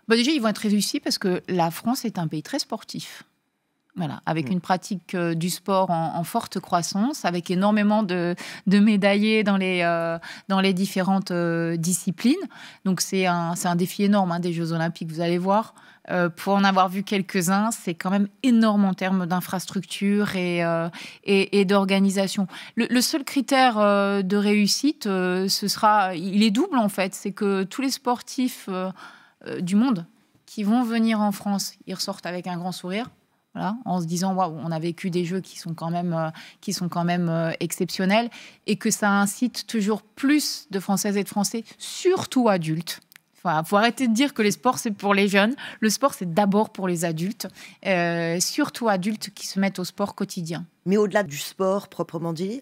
bah, déjà, ils vont être réussis parce que la France est un pays très sportif. Voilà, avec mm. une pratique euh, du sport en, forte croissance, avec énormément de, médaillés dans les, euh, dans les différentes euh, disciplines. Donc c'est un, un, défi énorme hein, des Jeux olympiques, vous allez voir. pour en avoir vu quelques-uns, c'est quand même énorme en termes d'infrastructure et, et, d'organisation. Le, le, seul critère de réussite, ce sera, il est double en fait, c'est que tous les sportifs du monde qui vont venir en France, ils ressortent avec un grand sourire en se disant waouh, on a vécu des jeux qui sont quand même euh, qui sont quand même euh, exceptionnels et que ça incite toujours plus de Françaises et de Français, surtout adultes. Il faut arrêter de dire que les sports c'est pour les jeunes. Le sport c'est d'abord pour les adultes, euh, surtout adultes qui se mettent au sport quotidien. Mais au-delà du sport proprement dit,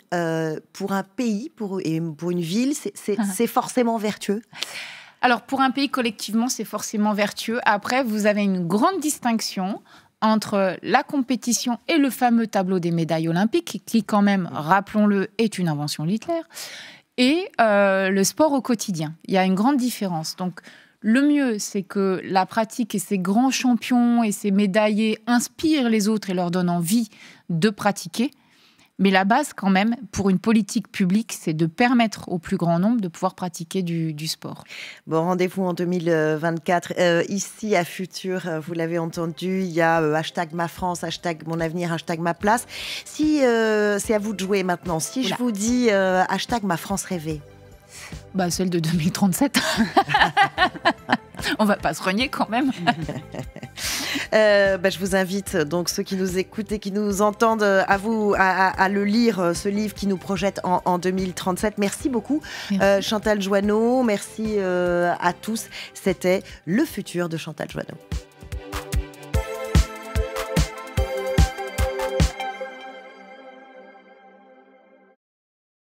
pour un pays, pour et pour une ville, ah. c'est forcément vertueux. Alors pour un pays collectivement, c'est forcément vertueux. Après, vous avez une grande distinction entre la compétition et le fameux tableau des médailles olympiques, qui quand même, rappelons-le, est une invention littéraire, et euh, le sport au quotidien. Il y a une grande différence. Donc, le mieux, c'est que la pratique et ces grands champions et ces médaillés inspirent les autres et leur donnent envie de pratiquer. Mais la base, quand même, pour une politique publique, c'est de permettre au plus grand nombre de pouvoir pratiquer du, sport. Bon, rendez-vous en 2024. Euh, ici, à Futur, euh, vous l'avez entendu, il y a euh, hashtag ma France, hashtag mon avenir, hashtag ma place. Si c'est à vous de jouer maintenant, si je vous dis hashtag ma France rêvée bah, Celle de 2037. On va pas se renier quand même. Euh, bah, je vous invite donc ceux qui nous écoutent et qui nous entendent euh, à vous à, le lire euh, ce livre qui nous projette en, 2037. Merci beaucoup Chantal Joanneau, merci à tous. C'était le futur de Chantal Joanneau.